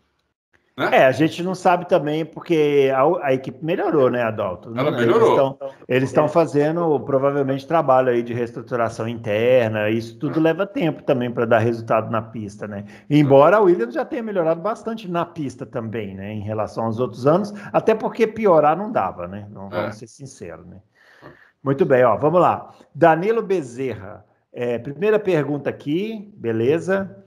né? É, a gente não sabe também, porque a, a equipe melhorou, né, Adalto? Ela melhorou. Eles estão fazendo, provavelmente, trabalho aí de reestruturação interna, isso tudo leva tempo também para dar resultado na pista, né? Embora o Williams já tenha melhorado bastante na pista também, né, em relação aos outros anos, até porque piorar não dava, né? Não, é. vamos ser sinceros, né? Muito bem, ó, vamos lá. Danilo Bezerra, é, primeira pergunta aqui, beleza?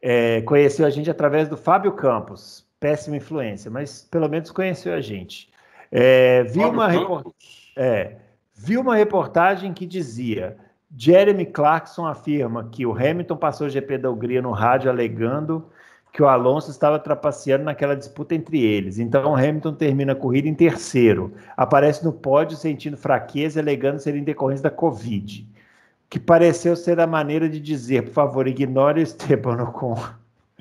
É, conheceu a gente através do Fábio Campos péssima influência, mas pelo menos conheceu a gente. É, vi, uma é, vi uma reportagem que dizia: Jeremy Clarkson afirma que o Hamilton passou o GP da Hungria no rádio alegando que o Alonso estava trapaceando naquela disputa entre eles. Então o Hamilton termina a corrida em terceiro, aparece no pódio sentindo fraqueza, alegando ser em decorrência da Covid, que pareceu ser a maneira de dizer, por favor, ignore o Esteban Ocon.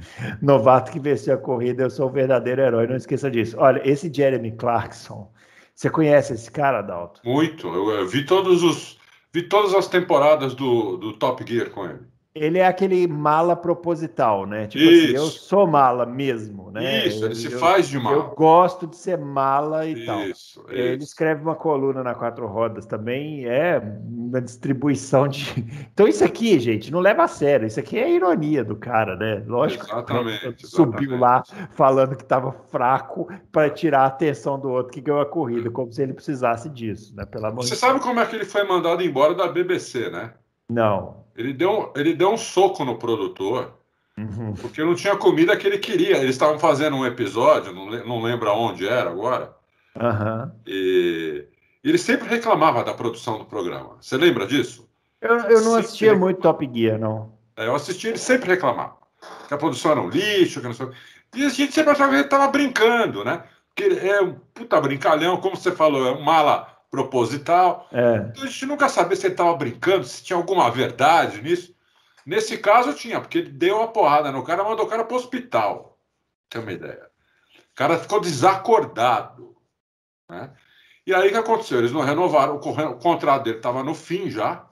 Novato que venceu a corrida, eu sou um verdadeiro herói, não esqueça disso. Olha, esse Jeremy Clarkson, você conhece esse cara, Dalton? Muito, eu, eu vi todos os vi todas as temporadas do, do Top Gear com ele. Ele é aquele mala proposital, né? Tipo Isso. assim, eu sou mala mesmo, né? Isso, ele eu, se faz de mala. Eu gosto de ser mala e Isso. tal. Isso. Ele escreve uma coluna na Quatro Rodas também, é uma distribuição de. Então, isso aqui, gente, não leva a sério. Isso aqui é ironia do cara, né? Lógico exatamente, que subiu exatamente. lá falando que estava fraco para tirar a atenção do outro que ganhou a corrida, como se ele precisasse disso, né? Pelo Você sabe como é que ele foi mandado embora da BBC, né? Não. Ele deu, ele deu um soco no produtor, uhum. porque não tinha comida que ele queria. Eles estavam fazendo um episódio, não, não lembro aonde era agora. Uhum. E, e ele sempre reclamava da produção do programa. Você lembra disso? Eu, eu não assistia muito Top Gear, não. É, eu assistia ele sempre reclamava. Que a produção era um lixo, que não sei E a gente sempre achava que ele estava brincando, né? Porque é um puta brincalhão, como você falou, é um mala proposital. É. Então a gente nunca sabia se ele estava brincando, se tinha alguma verdade nisso. Nesse caso tinha, porque ele deu uma porrada no cara, mandou o cara para o hospital. Tem uma ideia. O cara ficou desacordado. Né? E aí o que aconteceu? Eles não renovaram, o contrato dele estava no fim já,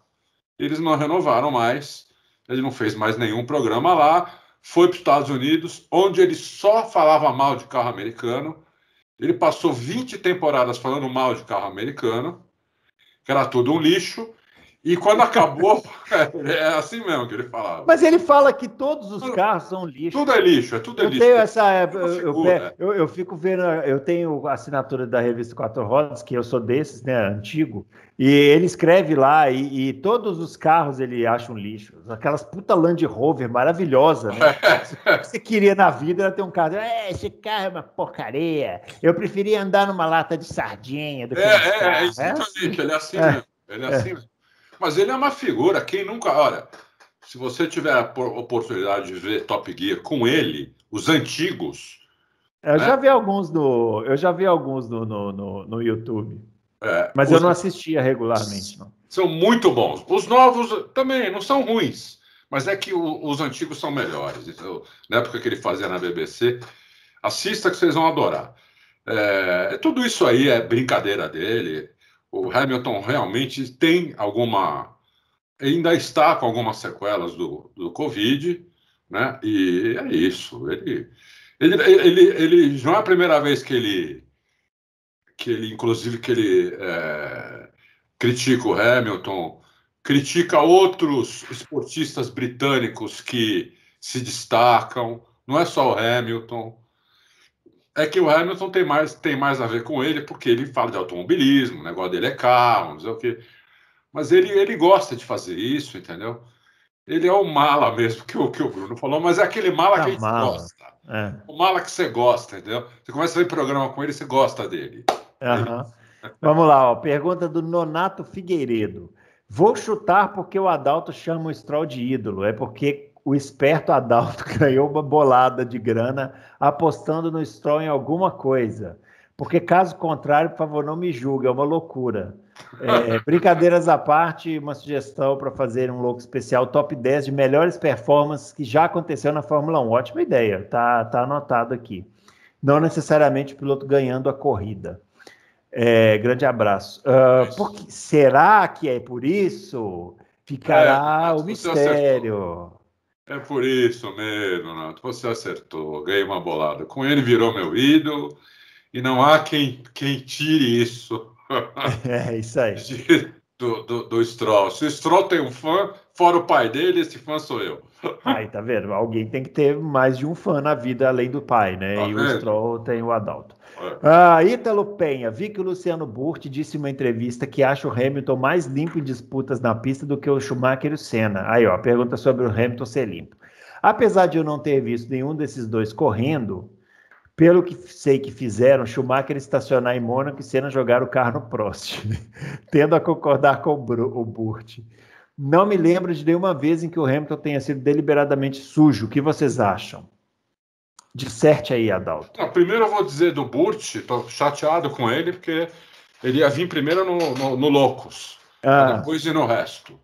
eles não renovaram mais, ele não fez mais nenhum programa lá, foi para os Estados Unidos, onde ele só falava mal de carro americano, ele passou 20 temporadas falando mal de carro americano, que era tudo um lixo, e quando acabou, é assim mesmo que ele falava. Mas ele fala que todos os tudo, carros são lixo. Tudo é lixo, é tudo é eu lixo. Tenho essa, é eu, figura, é. eu, eu, fico vendo, eu tenho a assinatura da revista Quatro Rodas, que eu sou desses, né, antigo, e ele escreve lá, e, e todos os carros ele acha um lixo. Aquelas puta Land Rover maravilhosa, né? você queria na vida era ter um carro. É, esse carro é uma porcaria. Eu preferia andar numa lata de sardinha do que. É, é, é, é, assim. ele é assim Ele é assim mesmo. Mas ele é uma figura, quem nunca. Olha, se você tiver a oportunidade de ver Top Gear com ele, os antigos. Eu né? já vi alguns no. Eu já vi alguns no, no, no, no YouTube. É, mas os... eu não assistia regularmente. Não. São muito bons. Os novos também não são ruins, mas é que o, os antigos são melhores. Então, na época que ele fazia na BBC, assista que vocês vão adorar. É, é, tudo isso aí é brincadeira dele o Hamilton realmente tem alguma. ainda está com algumas sequelas do, do Covid, né? E é isso. Ele, ele, ele, ele não é a primeira vez que ele, que ele inclusive, que ele é, critica o Hamilton, critica outros esportistas britânicos que se destacam, não é só o Hamilton é que o Hamilton tem mais, tem mais a ver com ele, porque ele fala de automobilismo, o negócio dele é carro, não sei o quê. Mas ele, ele gosta de fazer isso, entendeu? Ele é o mala mesmo, que o, que o Bruno falou, mas é aquele mala é que a gente mala. gosta. É. O mala que você gosta, entendeu? Você começa a ver programa com ele, você gosta dele. Uhum. Vamos lá, ó. pergunta do Nonato Figueiredo. Vou chutar porque o Adalto chama o Stroll de ídolo. É porque o esperto Adalto ganhou uma bolada de grana apostando no Stroll em alguma coisa. Porque, caso contrário, por favor, não me julgue, é uma loucura. É, brincadeiras à parte, uma sugestão para fazer um louco especial top 10 de melhores performances que já aconteceu na Fórmula 1. Ótima ideia, tá, tá anotado aqui. Não necessariamente o piloto ganhando a corrida. É, grande abraço. Uh, ah, porque, será que é por isso? Ficará é, o mistério. É por isso mesmo, Nato. Você acertou. Ganhei uma bolada. Com ele virou meu ídolo. E não há quem, quem tire isso. é, isso aí. Do, do, do Stroll. Se o Stroll tem um fã, Fora o pai dele, esse fã sou eu. Aí, tá vendo? Alguém tem que ter mais de um fã na vida além do pai, né? Tá e vendo? o Stroll tem o Adalto. É. Ah, Ítalo Penha, vi que o Luciano Burti disse em uma entrevista que acha o Hamilton mais limpo em disputas na pista do que o Schumacher e o Senna. Aí, ó, pergunta sobre o Hamilton ser limpo. Apesar de eu não ter visto nenhum desses dois correndo, pelo que sei que fizeram, Schumacher estacionar em Mônaco e Senna jogar o carro no Prost, tendo a concordar com o, Br o Burt. Não me lembro de nenhuma vez em que o Hamilton tenha sido deliberadamente sujo. O que vocês acham? Disserte aí, Adalto. Não, ah, primeiro eu vou dizer do Burt, tô chateado com ele, porque ele ia vir primeiro no, no, no Locos, ah. depois e no resto.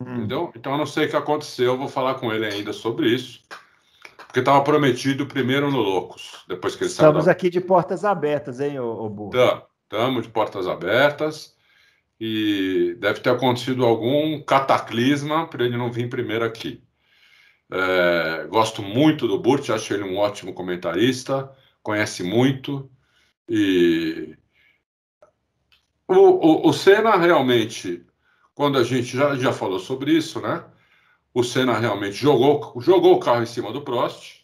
Hum. Entendeu? Então eu não sei o que aconteceu, eu vou falar com ele ainda sobre isso. Porque estava prometido primeiro no Locos, depois que ele Estamos saiu. Estamos da... aqui de portas abertas, hein, ô, ô Burt? Estamos de portas abertas e deve ter acontecido algum cataclisma para ele não vir primeiro aqui. É, gosto muito do Burt, acho ele um ótimo comentarista, conhece muito e o, o, o Senna realmente, quando a gente já, já falou sobre isso, né? O Senna realmente jogou, jogou o carro em cima do Prost.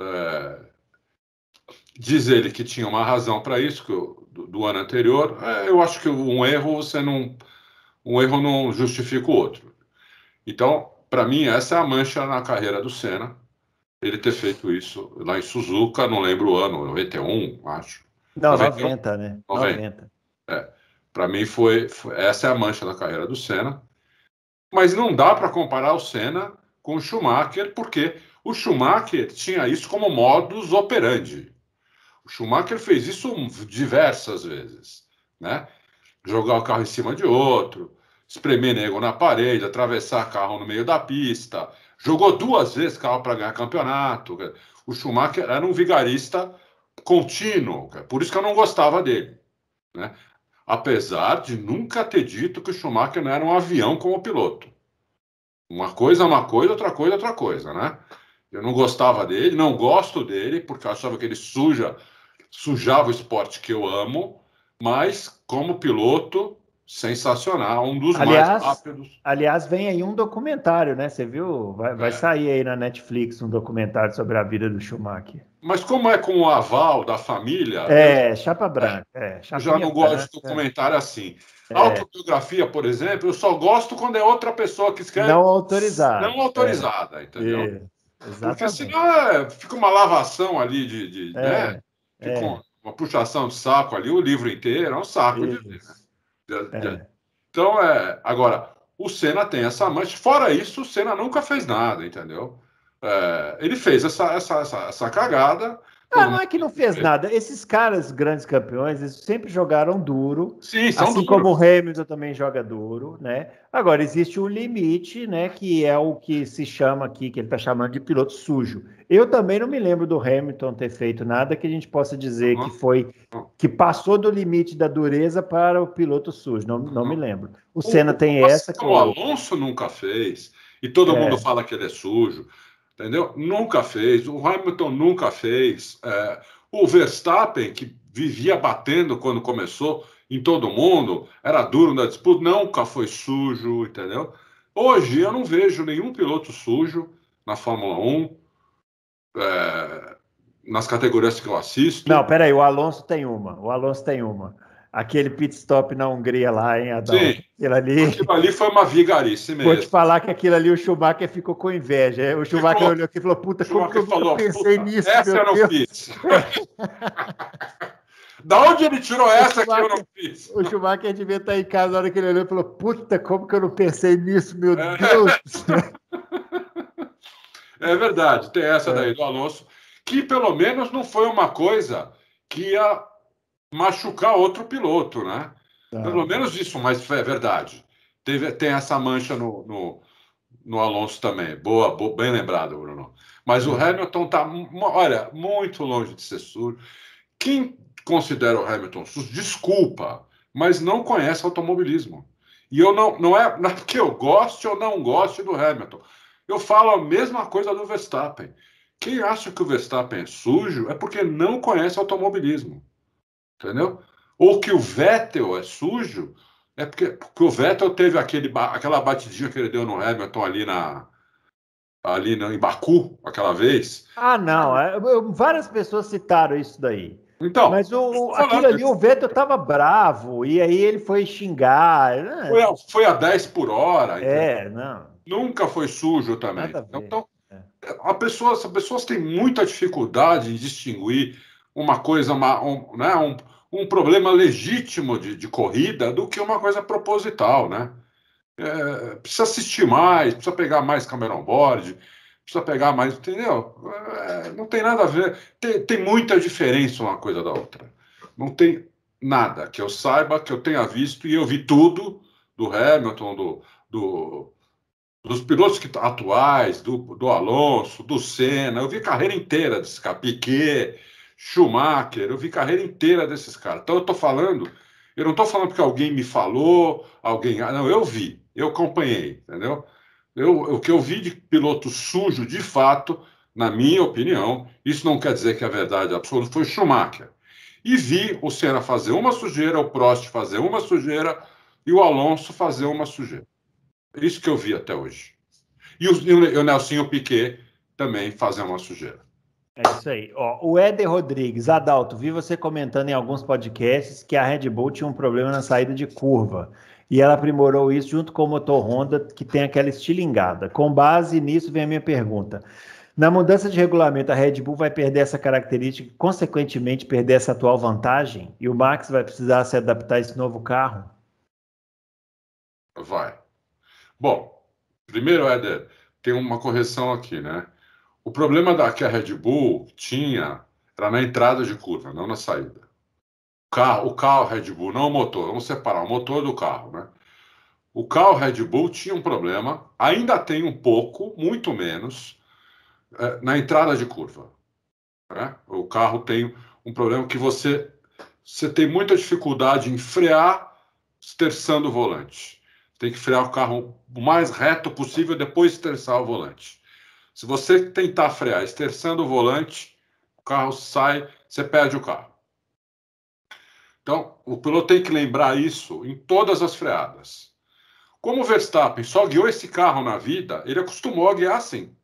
É, diz ele que tinha uma razão para isso, que do, ano anterior, é, eu acho que um erro você não. Um erro não justifica o outro. Então, para mim, essa é a mancha na carreira do Senna. Ele ter feito isso lá em Suzuka, não lembro o ano, 91, acho. Não, 91, 90, né? 90. 90. É. Para mim, foi, foi, essa é a mancha da carreira do Senna. Mas não dá para comparar o Senna com o Schumacher, porque o Schumacher tinha isso como modus operandi. O Schumacher fez isso diversas vezes, né? Jogar o carro em cima de outro, espremer nego na parede, atravessar carro no meio da pista. Jogou duas vezes carro para ganhar campeonato. O Schumacher era um vigarista contínuo, por isso que eu não gostava dele, né? Apesar de nunca ter dito que o Schumacher não era um avião como piloto. Uma coisa é uma coisa, outra coisa é outra coisa, né? Eu não gostava dele, não gosto dele, porque achava que ele suja sujava o esporte que eu amo, mas como piloto, sensacional, um dos aliás, mais rápidos. Aliás, vem aí um documentário, né? Você viu? Vai, vai é. sair aí na Netflix um documentário sobre a vida do Schumacher. Mas como é com o aval da família... É, né? chapa branca. É, já não gosto branca, de né? é. documentário assim. É. Autobiografia, por exemplo, eu só gosto quando é outra pessoa que escreve... Não autorizada. Não autorizada, é. entendeu? Exatamente. Porque senão é, fica uma lavação ali de... de né? é. uma puxação de saco ali, o livro inteiro, é um saco. De, né? de, de, é. então, é, agora, o Senna tem essa mancha. Fora isso, o Senna nunca fez nada, entendeu? É, ele fez essa, essa, essa, essa cagada, ah, não é que não fez é? nada. Esses caras, grandes campeões, eles sempre jogaram duro. Sim, são assim duro. como o Hamilton também joga duro, né? Agora, existe um limite, né? Que é o que se chama aqui, que ele está chamando de piloto sujo. Eu também não me lembro do Hamilton ter feito nada que a gente possa dizer uhum. que foi uhum. que passou do limite da dureza para o piloto sujo. Não, não me uhum. lembro. O, o Senna tem o essa. Que... O Alonso nunca fez. E todo é. mundo fala que ele é sujo entendeu? Nunca fez, o Hamilton nunca fez, é, o Verstappen, que vivia batendo quando começou em todo mundo, era duro na disputa, nunca foi sujo, entendeu? Hoje eu não vejo nenhum piloto sujo na Fórmula 1, é, nas categorias que eu assisto. Não, peraí, o Alonso tem uma, o Alonso tem uma aquele pit stop na Hungria lá, hein, Adão? Sim. Aquilo ali... aquilo ali foi uma vigarice mesmo. Vou te falar que aquilo ali o Schumacher ficou com inveja. O Schumacher ficou... olhou aqui e falou, puta, como que eu falou, pensei nisso, Essa eu não fiz. da onde ele tirou essa que eu não fiz? O Schumacher devia estar em casa na hora que ele olhou e falou, puta, como que eu não pensei nisso, meu é. Deus. é verdade, tem essa é. daí do Alonso, que pelo menos não foi uma coisa que a machucar outro piloto, né? Tá. Pelo menos isso, mas é verdade. Teve, tem essa mancha no, no, no Alonso também. Boa, bem lembrado, Bruno. Mas o hum. Hamilton está, olha, muito longe de ser surdo. Quem considera o Hamilton surdo, desculpa, mas não conhece automobilismo. E eu não, não é, não é porque eu goste ou não goste do Hamilton. Eu falo a mesma coisa do Verstappen. Quem acha que o Verstappen é sujo é porque não conhece automobilismo entendeu? Ou que o Vettel é sujo, é porque, porque o Vettel teve aquele, aquela batidinha que ele deu no Hamilton ali na ali no, em Baku, aquela vez. Ah, não. É, eu, várias pessoas citaram isso daí. Então, mas o, aquilo ali, o Vettel estava bravo, e aí ele foi xingar. Né? Foi, a, foi a 10 por hora. É, não. Nunca foi sujo também. Nada então, a, é. a pessoa, as pessoas têm muita dificuldade em distinguir uma coisa, uma, um, né, um, um problema legítimo de, de corrida do que uma coisa proposital, né? É, precisa assistir mais, precisa pegar mais câmera on board, precisa pegar mais, entendeu? É, não tem nada a ver, tem, tem muita diferença uma coisa da outra. Não tem nada que eu saiba, que eu tenha visto, e eu vi tudo do Hamilton, do, do dos pilotos que, atuais, do, do Alonso, do Senna, eu vi a carreira inteira desse cara, Piquet, Schumacher, eu vi carreira inteira desses caras. Então eu estou falando, eu não estou falando porque alguém me falou, alguém. Ah, não, eu vi, eu acompanhei, entendeu? Eu, o que eu vi de piloto sujo, de fato, na minha opinião, isso não quer dizer que a é verdade absoluta foi Schumacher. E vi o Senna fazer uma sujeira, o Prost fazer uma sujeira e o Alonso fazer uma sujeira. Isso que eu vi até hoje. E o, e o Piquet também fazer uma sujeira. É isso aí. Ó, o Éder Rodrigues, Adalto, vi você comentando em alguns podcasts que a Red Bull tinha um problema na saída de curva. E ela aprimorou isso junto com o motor Honda, que tem aquela estilingada. Com base nisso, vem a minha pergunta. Na mudança de regulamento, a Red Bull vai perder essa característica e, consequentemente, perder essa atual vantagem? E o Max vai precisar se adaptar a esse novo carro? Vai. Bom, primeiro, Éder, tem uma correção aqui, né? O problema da, que a Red Bull tinha era na entrada de curva, não na saída. O carro, o carro Red Bull, não o motor, vamos separar o motor do carro, né? O carro Red Bull tinha um problema, ainda tem um pouco, muito menos, é, na entrada de curva. Né? O carro tem um problema que você, você tem muita dificuldade em frear terçando o volante. Tem que frear o carro o mais reto possível depois de terçar o volante. Se você tentar frear esterçando o volante, o carro sai, você perde o carro. Então, o piloto tem que lembrar isso em todas as freadas. Como o Verstappen só guiou esse carro na vida, ele acostumou a guiar assim.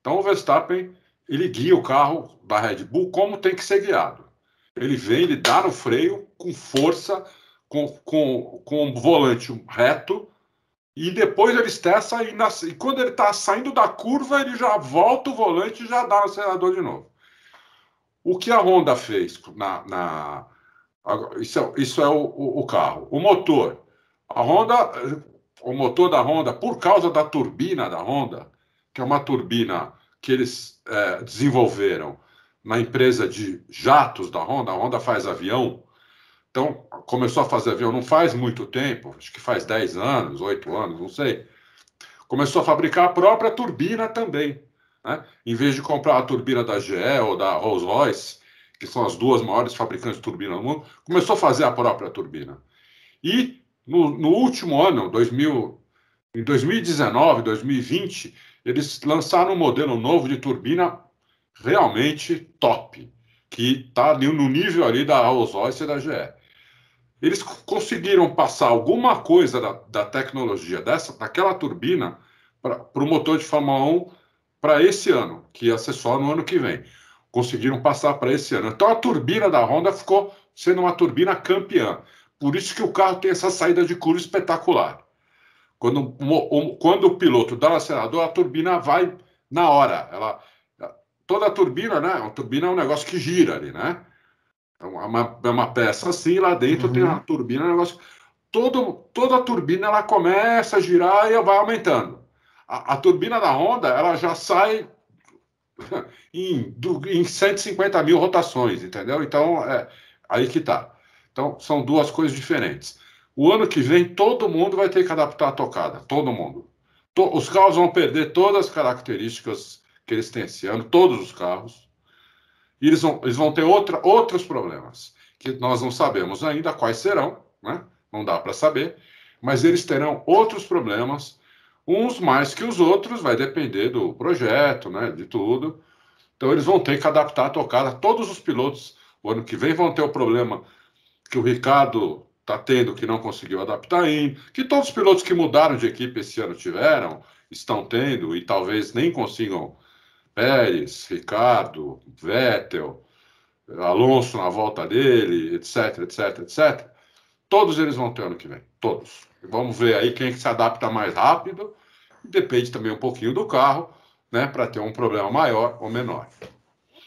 Então, o Verstappen, ele guia o carro da Red Bull como tem que ser guiado. Ele vem, ele dá no freio com força, com, com, com o volante reto, e depois eles testam e, na, e quando ele está saindo da curva, ele já volta o volante e já dá no acelerador de novo. O que a Honda fez na. na isso é, isso é o, o, o carro. O motor. A Honda, o motor da Honda, por causa da turbina da Honda, que é uma turbina que eles é, desenvolveram na empresa de jatos da Honda, a Honda faz avião, então, começou a fazer avião não faz muito tempo, acho que faz 10 anos, 8 anos, não sei. Começou a fabricar a própria turbina também. Né? Em vez de comprar a turbina da GE ou da Rolls-Royce, que são as duas maiores fabricantes de turbina no mundo, começou a fazer a própria turbina. E no, no último ano, 2000, em 2019, 2020, eles lançaram um modelo novo de turbina realmente top, que está no nível ali da Rolls-Royce e da GE eles conseguiram passar alguma coisa da, da tecnologia dessa, daquela turbina, para o motor de Fórmula 1 para esse ano, que ia ser só no ano que vem. Conseguiram passar para esse ano. Então a turbina da Honda ficou sendo uma turbina campeã. Por isso que o carro tem essa saída de curva espetacular. Quando, quando o piloto dá o acelerador, a turbina vai na hora. Ela, toda a turbina, né? A turbina é um negócio que gira ali, né? É, é uma, é uma peça assim, lá dentro uhum. tem uma turbina, um negócio. Todo, toda a turbina ela começa a girar e vai aumentando. A, a turbina da Honda ela já sai em, do, em 150 mil rotações, entendeu? Então, é, aí que tá. Então, são duas coisas diferentes. O ano que vem, todo mundo vai ter que adaptar a tocada, todo mundo. To, os carros vão perder todas as características que eles têm esse ano, todos os carros e eles vão, eles vão ter outra, outros problemas, que nós não sabemos ainda quais serão, né? não dá para saber, mas eles terão outros problemas, uns mais que os outros, vai depender do projeto, né? de tudo. Então eles vão ter que adaptar a tocada. Todos os pilotos, o ano que vem, vão ter o problema que o Ricardo está tendo, que não conseguiu adaptar ainda, que todos os pilotos que mudaram de equipe esse ano tiveram, estão tendo e talvez nem consigam Pérez, Ricardo, Vettel, Alonso na volta dele, etc, etc, etc. Todos eles vão ter ano que vem, todos. Vamos ver aí quem que se adapta mais rápido. Depende também um pouquinho do carro, né, para ter um problema maior ou menor.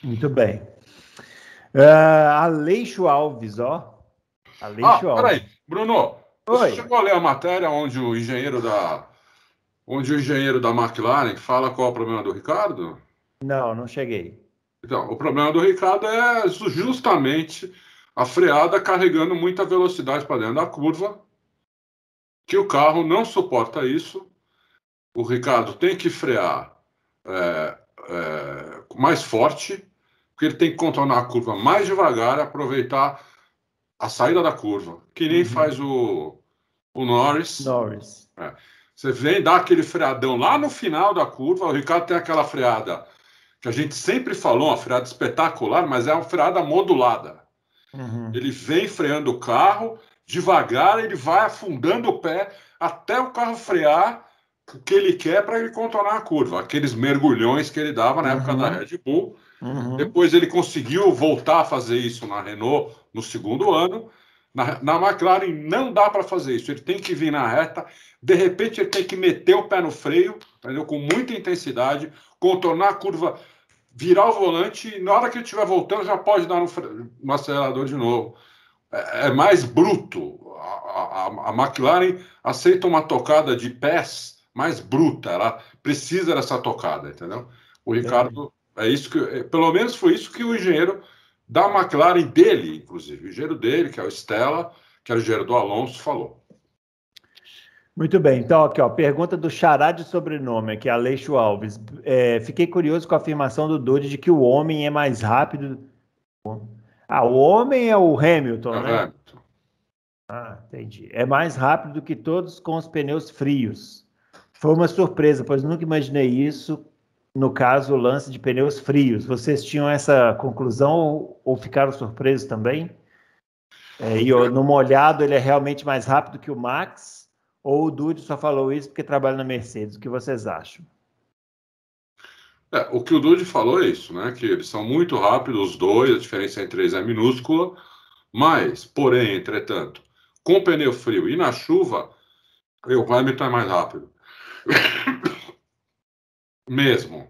Muito bem. Uh, Aleixo Alves, ó. Aleixo ah, Alves. Peraí, Bruno, Oi. você chegou a ler a matéria onde o engenheiro da onde o engenheiro da McLaren fala qual é o problema do Ricardo? Não, não cheguei. Então, o problema do Ricardo é justamente a freada carregando muita velocidade para dentro da curva, que o carro não suporta isso. O Ricardo tem que frear é, é, mais forte, porque ele tem que contornar a curva mais devagar, e aproveitar a saída da curva, que nem uhum. faz o, o Norris. Norris. É. Você vem, dá aquele freadão lá no final da curva, o Ricardo tem aquela freada que a gente sempre falou, uma freada espetacular, mas é uma freada modulada. Uhum. Ele vem freando o carro, devagar, ele vai afundando o pé até o carro frear o que ele quer para ele contornar a curva. Aqueles mergulhões que ele dava na uhum. época da uhum. Red Bull. Uhum. Depois ele conseguiu voltar a fazer isso na Renault no segundo ano. Na, na McLaren não dá para fazer isso. Ele tem que vir na reta, de repente ele tem que meter o pé no freio, entendeu? com muita intensidade, contornar a curva, virar o volante, e na hora que ele estiver voltando, já pode dar no, acelerador de novo. É, é mais bruto. A, a, a McLaren aceita uma tocada de pés mais bruta, ela precisa dessa tocada, entendeu? O é. Ricardo, é isso que, é, pelo menos foi isso que o engenheiro da McLaren dele, inclusive, o engenheiro dele, que é o Stella, que é o engenheiro do Alonso, falou. Muito bem, então aqui ó, pergunta do Xará de sobrenome, aqui, Aleixo Alves. É, fiquei curioso com a afirmação do Dude de que o homem é mais rápido. Ah, o homem é o Hamilton, é né? Hamilton. Ah, entendi. É mais rápido do que todos com os pneus frios. Foi uma surpresa, pois nunca imaginei isso no caso, o lance de pneus frios. Vocês tinham essa conclusão ou, ficaram surpresos também? É, e no molhado ele é realmente mais rápido que o Max? Ou o Dude só falou isso porque trabalha na Mercedes? O que vocês acham? É, o que o Dude falou é isso, né? Que eles são muito rápidos, os dois, a diferença entre eles é minúscula, mas, porém, entretanto, com pneu frio e na chuva, o Hamilton é mais rápido mesmo.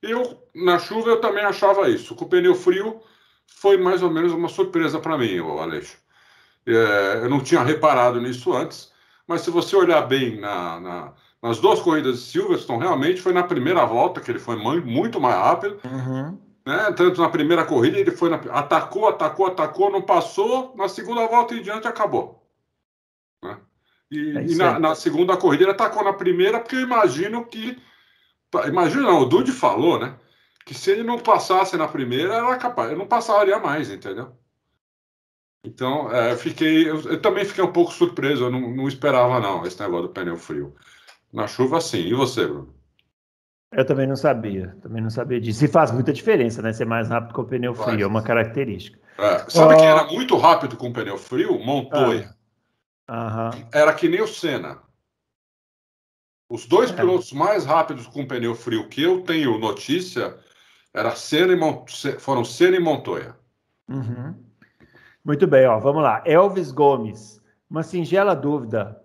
Eu, na chuva, eu também achava isso. Com o pneu frio, foi mais ou menos uma surpresa para mim, Aleixo. É, eu não tinha reparado nisso antes, mas se você olhar bem na, na, nas duas corridas de Silverstone, realmente foi na primeira volta que ele foi muito mais rápido. Uhum. Né? Tanto na primeira corrida, ele foi na, atacou, atacou, atacou, não passou, na segunda volta em diante acabou. Né? E, é e na, na segunda corrida ele atacou na primeira, porque eu imagino que Imagina, o Dude falou, né? Que se ele não passasse na primeira, era capaz, eu não passaria mais, entendeu? Então, é, fiquei, eu, eu, também fiquei um pouco surpreso, eu não, não, esperava não esse negócio do pneu frio. Na chuva, sim. E você, Bruno? Eu também não sabia, também não sabia disso. E faz muita diferença, né? Ser mais rápido com o pneu frio, faz. é uma característica. É, sabe oh... quem era muito rápido com o pneu frio? Montoya. Ah. Era que nem o Senna. Os dois é. pilotos mais rápidos com pneu frio que eu tenho notícia era Senna e foram Senna e Montoya. Uhum. Muito bem, ó, vamos lá. Elvis Gomes, uma singela dúvida.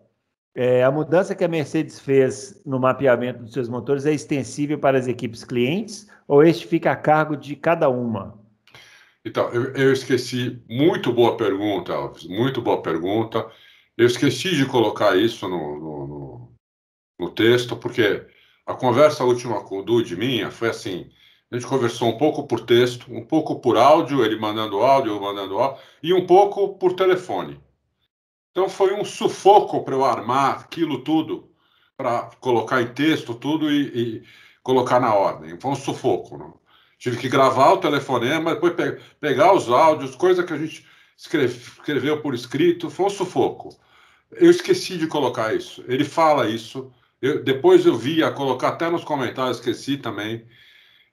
É, a mudança que a Mercedes fez no mapeamento dos seus motores é extensível para as equipes clientes ou este fica a cargo de cada uma? Então, eu, eu esqueci. Muito boa pergunta, Elvis. Muito boa pergunta. Eu esqueci de colocar isso no, no, no no texto, porque a conversa última com o Dude minha foi assim: a gente conversou um pouco por texto, um pouco por áudio, ele mandando áudio, eu mandando áudio, e um pouco por telefone. Então foi um sufoco para eu armar aquilo tudo, para colocar em texto tudo e, e, colocar na ordem. Foi um sufoco. Não? Tive que gravar o telefonema, depois pe pegar os áudios, coisa que a gente escreve, escreveu por escrito, foi um sufoco. Eu esqueci de colocar isso. Ele fala isso eu, depois eu vi a colocar até nos comentários, esqueci também.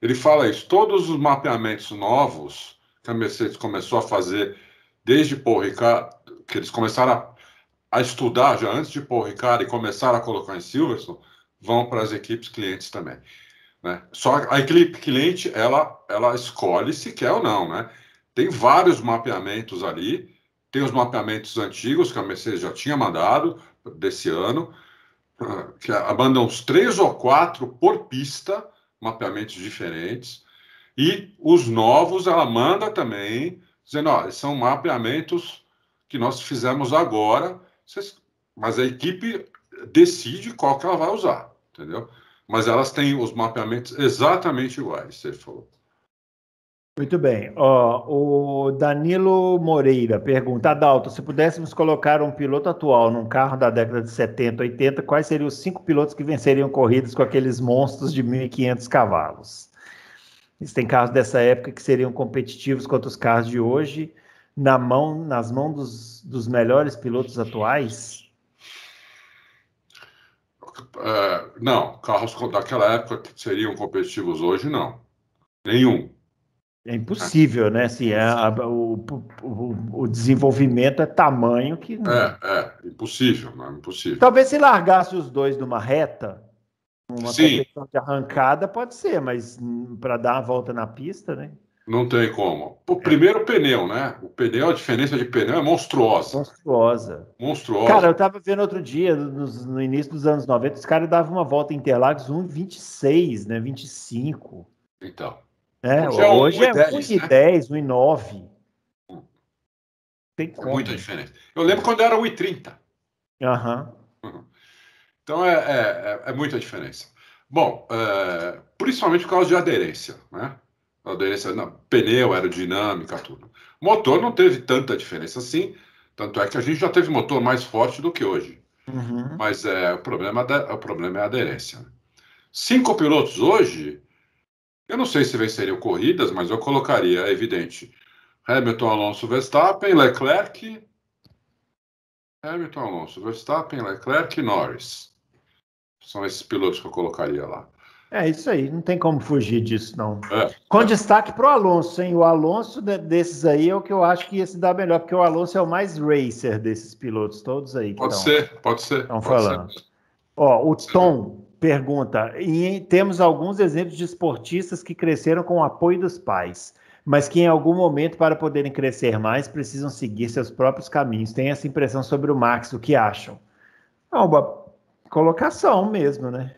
Ele fala isso: todos os mapeamentos novos que a Mercedes começou a fazer desde Paul Ricard, que eles começaram a, a estudar já antes de Paul Ricard e começaram a colocar em Silverstone, vão para as equipes clientes também. Né? Só a equipe cliente ela, ela escolhe se quer ou não. Né? Tem vários mapeamentos ali, tem os mapeamentos antigos que a Mercedes já tinha mandado desse ano, que abandam uns três ou quatro por pista, mapeamentos diferentes, e os novos ela manda também, dizendo, ó, são mapeamentos que nós fizemos agora, mas a equipe decide qual que ela vai usar, entendeu? Mas elas têm os mapeamentos exatamente iguais, você falou. Muito bem. Ó, o Danilo Moreira pergunta: Adalto, se pudéssemos colocar um piloto atual num carro da década de 70, 80, quais seriam os cinco pilotos que venceriam corridas com aqueles monstros de 1.500 cavalos? Existem carros dessa época que seriam competitivos contra os carros de hoje, na mão, nas mãos dos, dos melhores pilotos atuais? É, não, carros daquela época que seriam competitivos hoje, não. Nenhum. É impossível, né? Assim, é, a, o, o, o, desenvolvimento é tamanho que. É, é, impossível, não é impossível. Talvez se largasse os dois numa reta, uma questão de arrancada, pode ser, mas hum, para dar a volta na pista, né? Não tem como. O primeiro o pneu, né? O pneu, a diferença de pneu é monstruosa. Monstruosa. Monstruosa. Cara, eu tava vendo outro dia, no início dos anos 90, os caras davam uma volta em Interlagos 1,26, né? 25. Então. É, é hoje, hoje é 1,10, e 1,9. Né? Hum. Tem como. É muita diferença. Eu lembro quando era 1,30. Aham. uhum. Então é, é, é, é, muita diferença. Bom, é, principalmente por causa de aderência, né? Aderência na pneu, aerodinâmica, tudo. Motor não teve tanta diferença assim, tanto é que a gente já teve motor mais forte do que hoje. Uhum. Mas é, o, problema da, o problema é a aderência. Né? Cinco pilotos hoje eu não sei se venceriam corridas, mas eu colocaria, é evidente. Hamilton, Alonso, Verstappen, Leclerc. Hamilton, Alonso, Verstappen, Leclerc e Norris. São esses pilotos que eu colocaria lá. É isso aí, não tem como fugir disso, não. É. é. Com destaque para o Alonso, hein? O Alonso desses aí é o que eu acho que ia se dar melhor, porque o Alonso é o mais racer desses pilotos todos aí. Pode tão, ser, pode ser. Estão falando. Ser. Ó, o pode Tom, ser pergunta: e temos alguns exemplos de esportistas que cresceram com o apoio dos pais, mas que em algum momento, para poderem crescer mais, precisam seguir seus próprios caminhos. Tem essa impressão sobre o Max, o que acham? É uma colocação mesmo, né?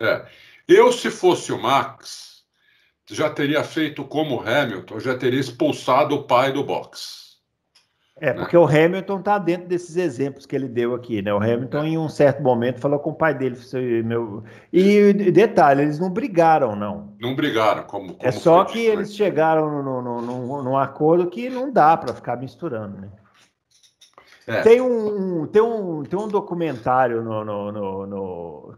É. Eu, se fosse o Max, já teria feito como Hamilton, já teria expulsado o pai do boxe. É, né? porque o Hamilton está dentro desses exemplos que ele deu aqui, né? O Hamilton, é. em um certo momento, falou com o pai dele. Meu... E detalhe, eles não brigaram, não. Não brigaram, como. como é só que né? eles né? chegaram no, no, no, num acordo que não dá para ficar misturando, né? É. Tem, um, tem, um, tem um documentário no, no, no, no,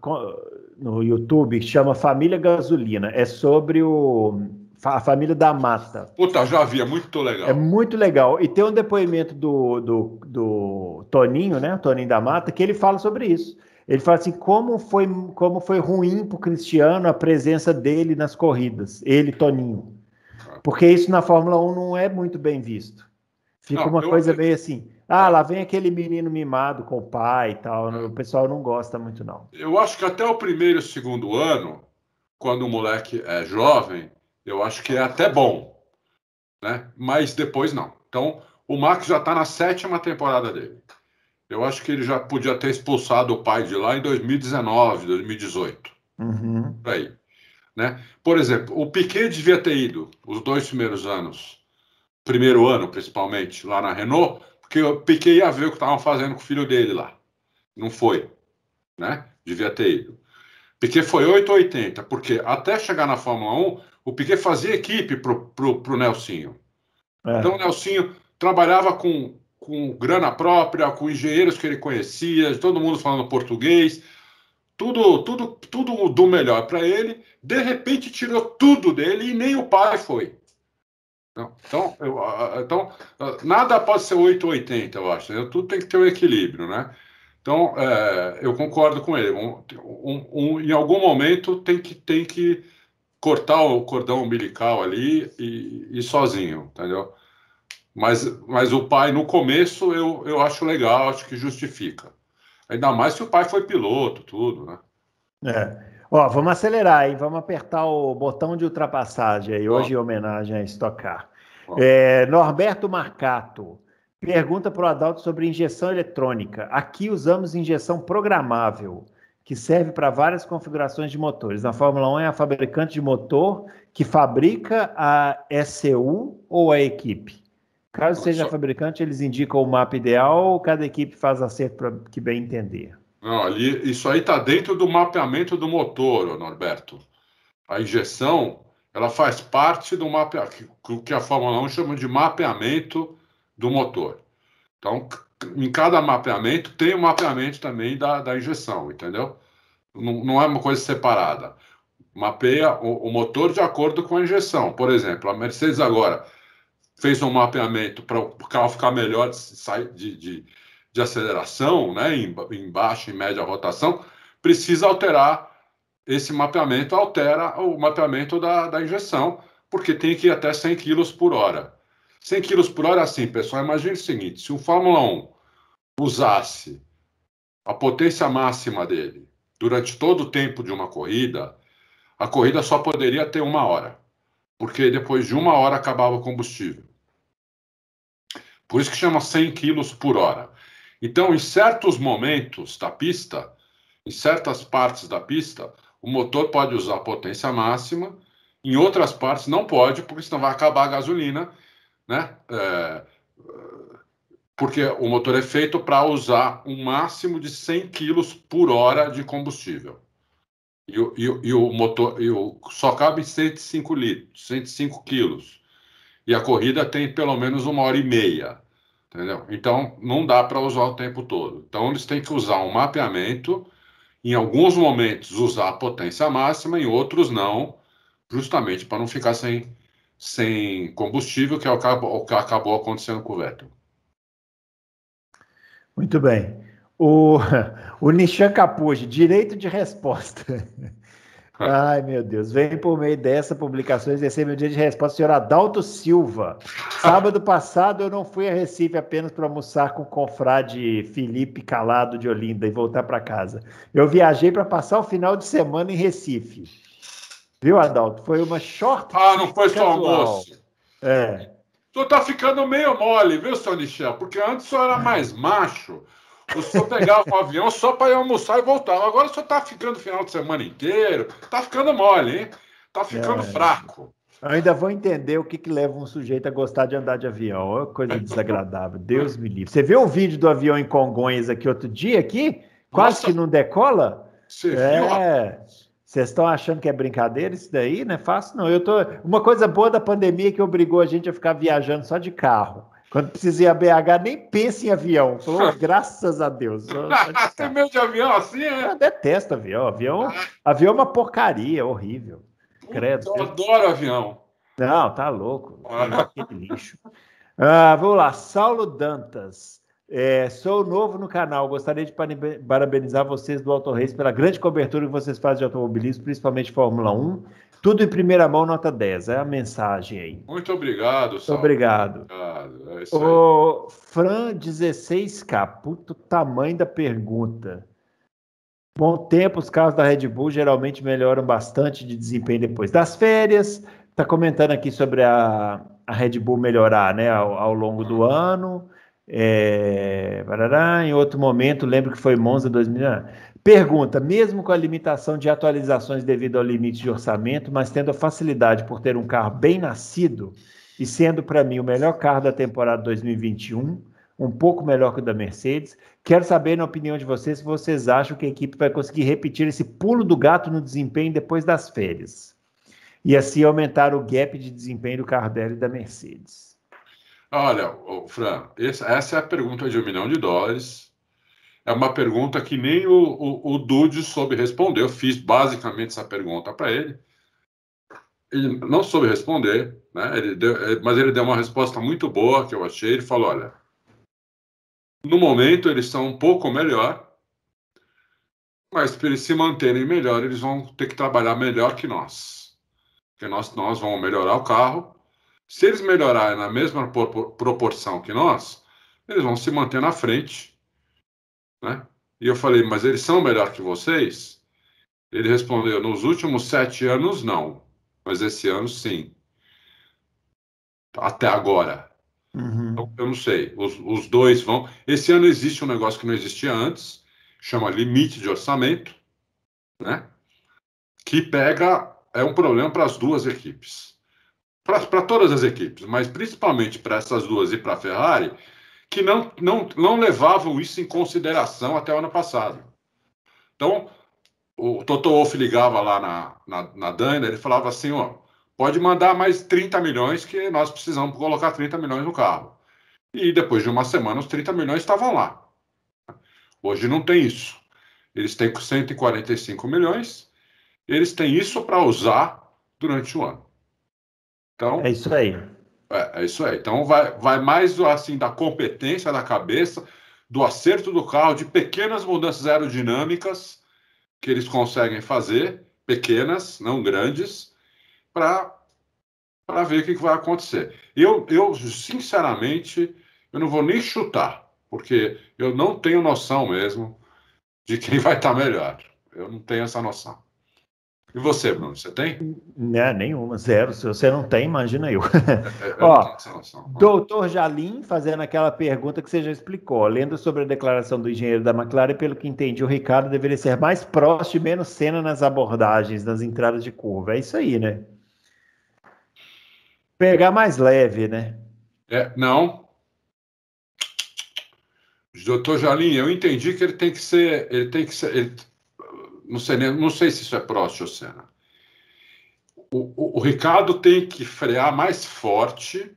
no YouTube que chama Família Gasolina. É sobre o a família da mata. Puta, já vi, é muito legal. É muito legal. E tem um depoimento do, do, do Toninho, né? Toninho da Mata, que ele fala sobre isso. Ele fala assim: como foi, como foi ruim para o Cristiano a presença dele nas corridas, ele, Toninho. Ah. Porque isso na Fórmula 1 não é muito bem visto. Fica não, uma coisa meio assim. Ah, lá vem aquele menino mimado com o pai e tal. É. O pessoal não gosta muito, não. Eu acho que até o primeiro e segundo ano, quando o moleque é jovem, eu acho que é até bom, né? Mas depois não. Então, o Max já está na sétima temporada dele. Eu acho que ele já podia ter expulsado o pai de lá em 2019, 2018. Uhum. Por aí. Né? Por exemplo, o Piquet devia ter ido os dois primeiros anos, primeiro ano principalmente, lá na Renault, porque o Piquet ia ver o que estavam fazendo com o filho dele lá. Não foi. Né? Devia ter ido. Piquet foi 8,80, porque até chegar na Fórmula 1, o Piquet fazia equipe pro, pro, pro Nelsinho. É. Então o Nelsinho trabalhava com, com grana própria, com engenheiros que ele conhecia, todo mundo falando português, tudo, tudo, tudo do melhor para ele. De repente tirou tudo dele e nem o pai foi. Então, eu, então nada pode ser 880, eu acho. Né? Tudo tem que ter um equilíbrio, né? Então, é, eu concordo com ele. Um, um, um, em algum momento tem que, tem que cortar o cordão umbilical ali e, e sozinho, entendeu? Mas, mas o pai, no começo, eu, eu acho legal, acho que justifica. Ainda mais se o pai foi piloto, tudo, né? É. Ó, vamos acelerar, hein? Vamos apertar o botão de ultrapassagem aí, hoje em homenagem a Estocar. É, Norberto Marcato pergunta para o Adalto sobre injeção eletrônica. Aqui usamos injeção programável que serve para várias configurações de motores. Na Fórmula 1 é a fabricante de motor que fabrica a SU ou a equipe. Caso seja só... fabricante, eles indicam o mapa ideal ou cada equipe faz acerto para que bem entender? Não, ali, isso aí está dentro do mapeamento do motor, Norberto. A injeção ela faz parte do o que a Fórmula 1 chama de mapeamento do motor. Então, em cada mapeamento tem um mapeamento também da, da injeção, entendeu? Não, não é uma coisa separada. Mapeia o, o motor de acordo com a injeção. Por exemplo, a Mercedes agora fez um mapeamento para o carro ficar melhor de, de, de, de aceleração, né, em, em baixa e média rotação, precisa alterar esse mapeamento, altera o mapeamento da, da injeção, porque tem que ir até 100 kg por hora. 100 kg por hora, é assim, pessoal, imagine o seguinte, se o Fórmula 1 usasse a potência máxima dele durante todo o tempo de uma corrida, a corrida só poderia ter uma hora, porque depois de uma hora acabava o combustível. Por isso que chama 100 km por hora. Então, em certos momentos da pista, em certas partes da pista, o motor pode usar a potência máxima, em outras partes não pode, porque senão vai acabar a gasolina, né? É porque o motor é feito para usar um máximo de 100 kg por hora de combustível. E, o, e o, e o motor e o, só cabe 105 litros, 105 quilos. E a corrida tem pelo menos uma hora e meia. Entendeu? Então, não dá para usar o tempo todo. Então, eles têm que usar um mapeamento, em alguns momentos usar a potência máxima, em outros não, justamente para não ficar sem, sem combustível, que é o que acabou acontecendo com o Vettel. Muito bem. O, o Nishan Capuji, direito de resposta. Ah. Ai, meu Deus. Vem por meio dessa publicação exercer é meu direito de resposta, senhor Adalto Silva. Sábado passado eu não fui a Recife apenas para almoçar com o confrade Felipe Calado de Olinda e voltar para casa. Eu viajei para passar o final de semana em Recife. Viu, Adalto? Foi uma short. Ah, não foi só almoço. É senhor tá ficando meio mole, viu, senhor Michel? Porque antes o senhor era mais macho. O senhor pegava o um avião só para ir almoçar e voltar. Agora o senhor tá ficando final de semana inteiro. Tá ficando mole, hein? Tá ficando é, fraco. Eu ainda vou entender o que, que leva um sujeito a gostar de andar de avião. Olha coisa desagradável. Deus me livre. Você viu o vídeo do avião em Congonhas aqui outro dia aqui? Quase Nossa, que não decola? Você é... viu? Vocês estão achando que é brincadeira isso daí? Não é fácil, não. Eu tô... Uma coisa boa da pandemia é que obrigou a gente a ficar viajando só de carro. Quando precisa ir a BH, nem pensa em avião. Falou, oh, graças a Deus. Tem medo de avião assim, né? Eu detesto avião. Avião, avião é uma porcaria, é horrível. Credo. Eu adoro avião. Não, tá louco. Ah. Que lixo. Ah, vamos lá. Saulo Dantas. É, sou novo no canal, gostaria de parabenizar vocês do Auto Race pela grande cobertura que vocês fazem de automobilismo, principalmente Fórmula 1. Tudo em primeira mão, nota 10. É a mensagem aí. Muito obrigado, Sal. Obrigado. obrigado. É o Fran 16K, puto tamanho da pergunta. Bom tempo, os carros da Red Bull geralmente melhoram bastante de desempenho depois das férias. Está comentando aqui sobre a, a Red Bull melhorar né, ao, ao longo do uhum. ano. É, barará, em outro momento, lembro que foi Monza 2000. Ah, pergunta: mesmo com a limitação de atualizações devido ao limite de orçamento, mas tendo a facilidade por ter um carro bem nascido e sendo para mim o melhor carro da temporada 2021, um pouco melhor que o da Mercedes, quero saber, na opinião de vocês, se vocês acham que a equipe vai conseguir repetir esse pulo do gato no desempenho depois das férias e assim aumentar o gap de desempenho do carro dela e da Mercedes. Olha, o Fran, essa é a pergunta de um milhão de dólares. É uma pergunta que nem o, o, o soube responder. Eu fiz basicamente essa pergunta para ele. Ele não soube responder, né? Ele deu, é, mas ele deu uma resposta muito boa que eu achei. Ele falou: olha, no momento eles estão um pouco melhor, mas para eles se manterem melhor, eles vão ter que trabalhar melhor que nós. Porque nós, nós vamos melhorar o carro se eles melhorarem na mesma proporção que nós, eles vão se manter na frente. Né? E eu falei, mas eles são melhor que vocês? Ele respondeu, nos últimos sete anos, não. Mas esse ano, sim. Até agora. Uhum. Então, eu não sei. Os, os dois vão. Esse ano existe um negócio que não existia antes, chama limite de orçamento, né? que pega. É um problema para as duas equipes para todas as equipes, mas principalmente para essas duas e para a Ferrari, que não, não, não levavam isso em consideração até o ano passado. Então, o Toto Wolff ligava lá na, na, na Dana, ele falava assim, ó, pode mandar mais 30 milhões que nós precisamos colocar 30 milhões no carro. E depois de uma semana, os 30 milhões estavam lá. Hoje não tem isso. Eles têm 145 milhões, eles têm isso para usar durante o ano. Então, é isso aí. É, é, isso aí. Então vai, vai mais assim da competência da cabeça, do acerto do carro, de pequenas mudanças aerodinâmicas que eles conseguem fazer, pequenas, não grandes, para ver o que, que vai acontecer. Eu, eu, sinceramente, eu não vou nem chutar, porque eu não tenho noção mesmo de quem vai estar tá melhor. Eu não tenho essa noção. E você, Bruno, você tem? Não, né, nenhuma, zero. Se você não tem, imagina eu. É, é, é, ó, doutor Jalim fazendo aquela pergunta que você já explicou. Lendo sobre a declaração do engenheiro da McLaren, pelo que entendi, o Ricardo deveria ser mais próximo e menos cena nas abordagens, nas entradas de curva. É isso aí, né? Pegar mais leve, né? É, não. Doutor Jalim, eu entendi que ele tem que ser. Ele tem que ser. Ele não sei, não sei se isso é Prost ou Senna. O, o, o Ricardo tem que frear mais forte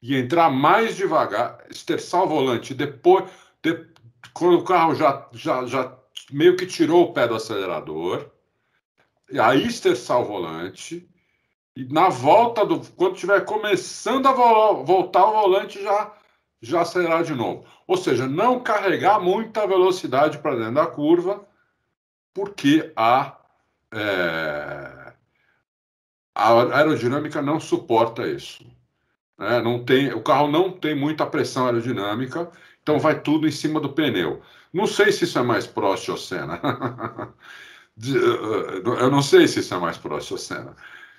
e entrar mais devagar, esterçar o volante. Depois, de, quando o carro já, já, já meio que tirou o pé do acelerador, aí esterçar o volante. E na volta do. Quando estiver começando a vo voltar o volante, já, já acelerar de novo. Ou seja, não carregar muita velocidade para dentro da curva, porque a, é, a aerodinâmica não suporta isso. Né? Não tem, o carro não tem muita pressão aerodinâmica, então vai tudo em cima do pneu. Não sei se isso é mais próximo ou Senna. Eh, eh, eu não sei se isso é mais próximo ou Senna.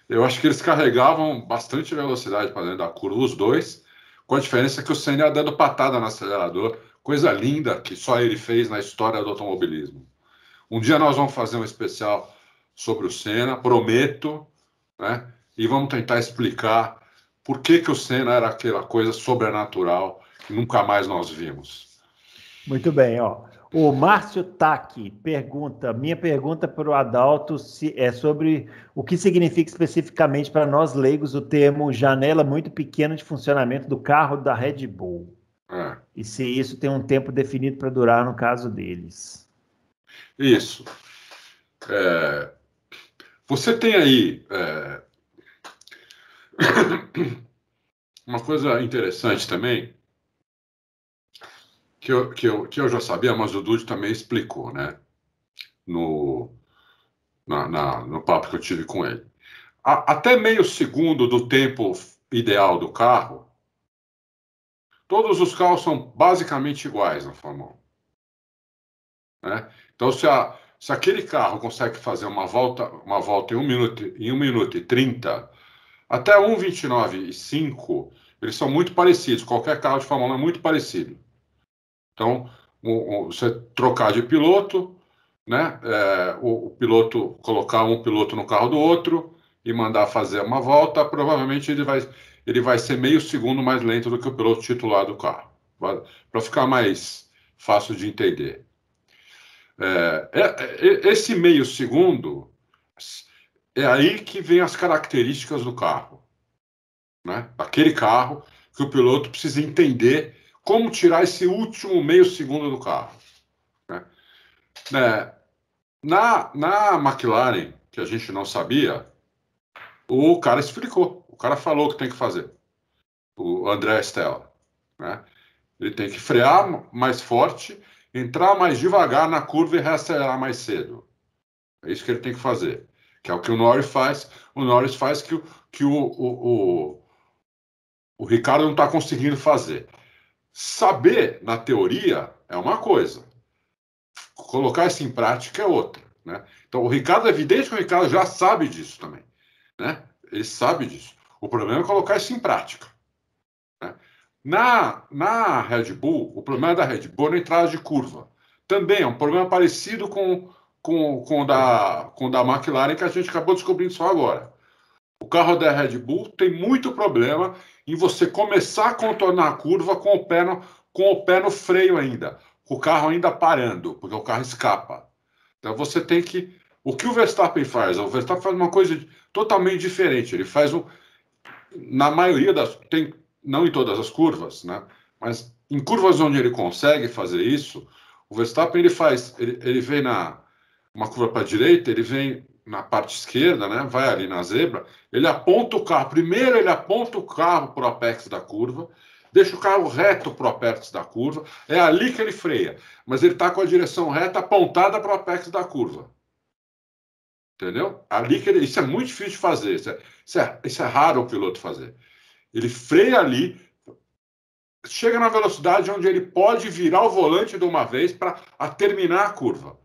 Eu acho que eles carregavam bastante velocidade para dentro da curva, os dois, com a diferença que o Senna é dando patada no acelerador, coisa linda que só ele fez na história do automobilismo. Um dia nós vamos fazer um especial sobre o Senna, prometo, né? E vamos tentar explicar por que, que o Senna era aquela coisa sobrenatural que nunca mais nós vimos. Muito bem, ó. O Márcio Taki pergunta: minha pergunta para o Adalto é sobre o que significa especificamente para nós leigos o termo janela muito pequena de funcionamento do carro da Red Bull. É. E se isso tem um tempo definido para durar no caso deles. Isso. É... Você tem aí é... uma coisa interessante também que eu, que eu, que eu já sabia, mas o Dude também explicou, né? No, na, na, no papo que eu tive com ele. A, até meio segundo do tempo ideal do carro, todos os carros são basicamente iguais na Fórmula 1. Né? Então, se, a, se aquele carro consegue fazer uma volta, uma volta em 1 um minuto, em um minuto e 30, até 1,29 e 5, eles são muito parecidos. Qualquer carro de Fórmula 1 é muito parecido. Então, o, o, você trocar de piloto, né? É, o, o, piloto colocar um piloto no carro do outro e mandar fazer uma volta, provavelmente ele vai, ele vai ser meio segundo mais lento do que o piloto titular do carro, para ficar mais fácil de entender. É, é, é, esse meio segundo é aí que vem as características do carro, né? Aquele carro que o piloto precisa entender como tirar esse último meio segundo do carro. Né? É, na, na McLaren, que a gente não sabia, o cara explicou, o cara falou o que tem que fazer, o André Stella. Né? Ele tem que frear mais forte, entrar mais devagar na curva e reacelerar mais cedo. É isso que ele tem que fazer, que é o que o Norris faz. O Norris faz que, que o, o, o, o Ricardo não está conseguindo fazer. Saber na teoria é uma coisa, colocar isso em prática é outra. Né? Então, o Ricardo, é evidente que o Ricardo já sabe disso também. Né? Ele sabe disso. O problema é colocar isso em prática. Né? Na, na Red Bull, o problema da Red Bull é na entrada de curva. Também é um problema parecido com, com, com, o da, com o da McLaren que a gente acabou descobrindo só agora. O carro da Red Bull tem muito problema em você começar a contornar a curva com o pé no, com o pé no freio ainda, com o carro ainda parando, porque o carro escapa. Então você tem que. O que o Verstappen faz? O Verstappen faz uma coisa totalmente diferente. Ele faz um. Na maioria das. Tem, não em todas as curvas, né? Mas em curvas onde ele consegue fazer isso, o Verstappen ele faz. Ele, ele vem na. Uma curva para a direita, ele vem na parte esquerda, né? Vai ali na zebra, ele aponta o carro. Primeiro ele aponta o carro para o apex da curva, deixa o carro reto para o apex da curva. É ali que ele freia, mas ele está com a direção reta apontada para o apex da curva. Entendeu? Ali que ele, isso é muito difícil de fazer. Isso é, isso é, isso é raro o piloto fazer. Ele freia ali, chega na velocidade onde ele pode virar o volante de uma vez para terminar a curva.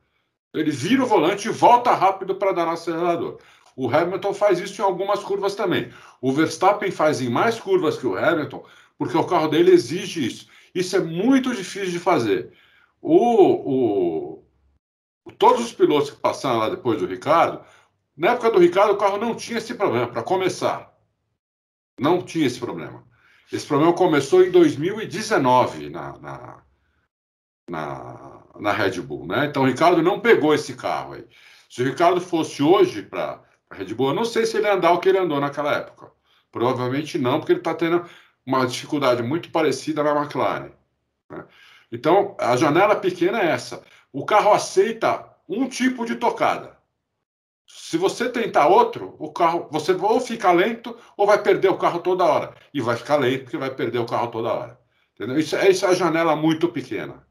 Ele vira o volante e volta rápido para dar o acelerador. O Hamilton faz isso em algumas curvas também. O Verstappen faz em mais curvas que o Hamilton, porque o carro dele exige isso. Isso é muito difícil de fazer. O, o, todos os pilotos que passaram lá depois do Ricardo, na época do Ricardo, o carro não tinha esse problema, para começar. Não tinha esse problema. Esse problema começou em 2019, na, na, na na Red Bull, né? Então o Ricardo não pegou esse carro aí. Se o Ricardo fosse hoje para a Red Bull, eu não sei se ele andar o que ele andou naquela época. Provavelmente não, porque ele está tendo uma dificuldade muito parecida na McLaren. Né? Então, a janela pequena é essa. O carro aceita um tipo de tocada. Se você tentar outro, o carro você ou fica lento ou vai perder o carro toda hora. E vai ficar lento porque vai perder o carro toda hora. Entendeu? Isso, essa é, é a janela muito pequena.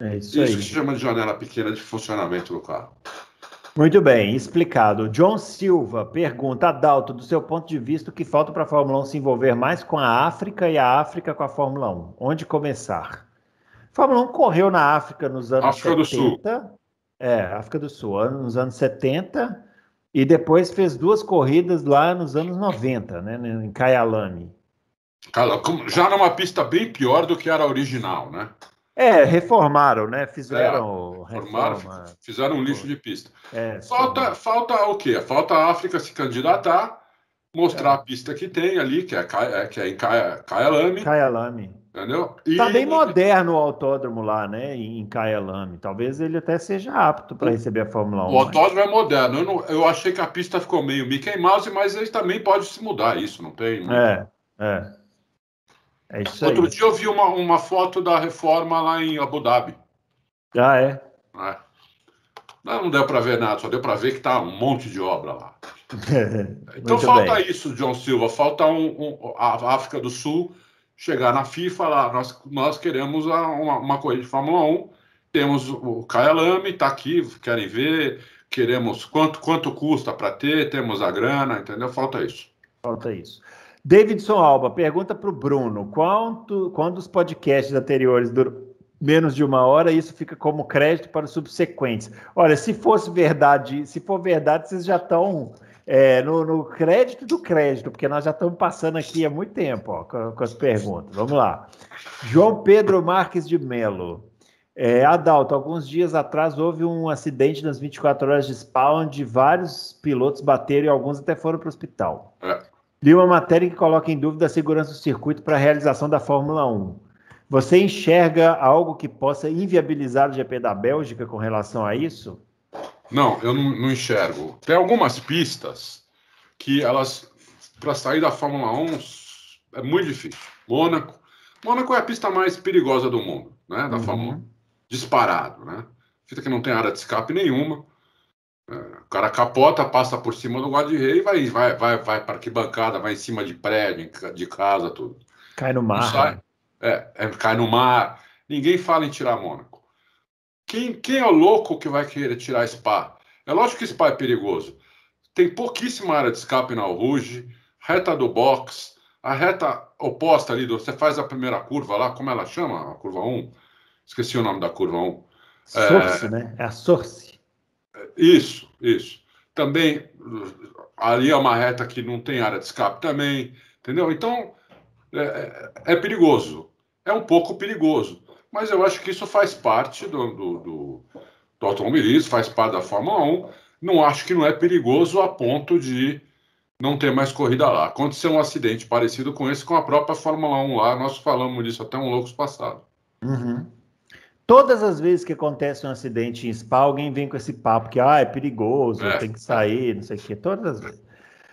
É isso, isso que se chama de janela pequena de funcionamento do carro. Muito bem, explicado. John Silva pergunta, Adalto, do seu ponto de vista, o que falta para a Fórmula 1 se envolver mais com a África e a África com a Fórmula 1? Onde começar? A Fórmula 1 correu na África nos anos África 70. Do Sul. É, África do Sul, nos anos 70, e depois fez duas corridas lá nos anos 90, né, né, em Kyalami. Já numa pista bem pior do que era a original, né? É, reformaram, né? Fizeram. É, reformaram, fizeram um lixo tipo, de pista. É, falta, falta o quê? Falta a África se candidatar, mostrar é. a pista que tem ali, que é, é que é em Kyalami. Kyalami. Entendeu? E... Tá bem moderno o autódromo lá, né? Em Kyalami. Talvez ele até seja apto para receber a Fórmula 1. O autódromo mas... é moderno. Eu, não, eu, achei que a pista ficou meio Mickey Mouse, mas ele também pode se mudar isso, não tem? Não... É, é. É isso Outro aí. dia eu vi uma, uma foto da reforma lá em Abu Dhabi. Ah, é? é. Não, não deu para ver nada, só deu para ver que tá um monte de obra lá. então falta bem. isso, John Silva, falta um, um, a África do Sul chegar na FIFA e falar, nós, nós queremos uma, uma corrida de Fórmula 1, temos o Kyalami, está aqui, querem ver, queremos quanto, quanto custa para ter, temos a grana, entendeu? Falta isso. Falta isso. Davidson Alba pergunta para o Bruno: quanto, quando os podcasts anteriores duram menos de uma hora, isso fica como crédito para os subsequentes. Olha, se fosse verdade, se for verdade, vocês já estão é, no, no, crédito do crédito, porque nós já estamos passando aqui há muito tempo ó, com, com, as perguntas. Vamos lá. João Pedro Marques de Melo. É, Adalto, alguns dias atrás houve um acidente nas 24 horas de spa, onde vários pilotos bateram e alguns até foram para o hospital. É. Li uma matéria que coloca em dúvida a segurança do circuito para a realização da Fórmula 1. Você enxerga algo que possa inviabilizar o GP da Bélgica com relação a isso? Não, eu não, não enxergo. Tem algumas pistas que elas, para sair da Fórmula 1, é muito difícil. Mônaco. Mônaco é a pista mais perigosa do mundo, né? Da uhum. Fórmula 1. Disparado, né? Fita que não tem área de escape nenhuma. O cara capota, passa por cima do guarda-rei e vai, vai, vai, vai para bancada vai em cima de prédio, de casa, tudo. Cai no mar. Sai, né? é, é, cai no mar. Ninguém fala em tirar Mônaco. Quem, quem é o louco que vai querer tirar Spa? É lógico que Spa é perigoso. Tem pouquíssima área de escape na Rouge, reta do box, a reta oposta ali, do, você faz a primeira curva lá, como ela chama? A curva 1? Esqueci o nome da curva 1. Source, é, né? É a Source. Isso, isso. Também, ali é uma reta que não tem área de escape também, entendeu? Então, é, é, é perigoso. É um pouco perigoso. Mas eu acho que isso faz parte do, do, do, do automobilismo, faz parte da Fórmula 1. Não acho que não é perigoso a ponto de não ter mais corrida lá. Aconteceu um acidente parecido com esse com a própria Fórmula 1 lá, nós falamos disso até um loucos passado. Uhum. Todas as vezes que acontece um acidente em spa, alguém vem com esse papo que ah, é perigoso, é. tem que sair, não sei o quê. Todas as vezes.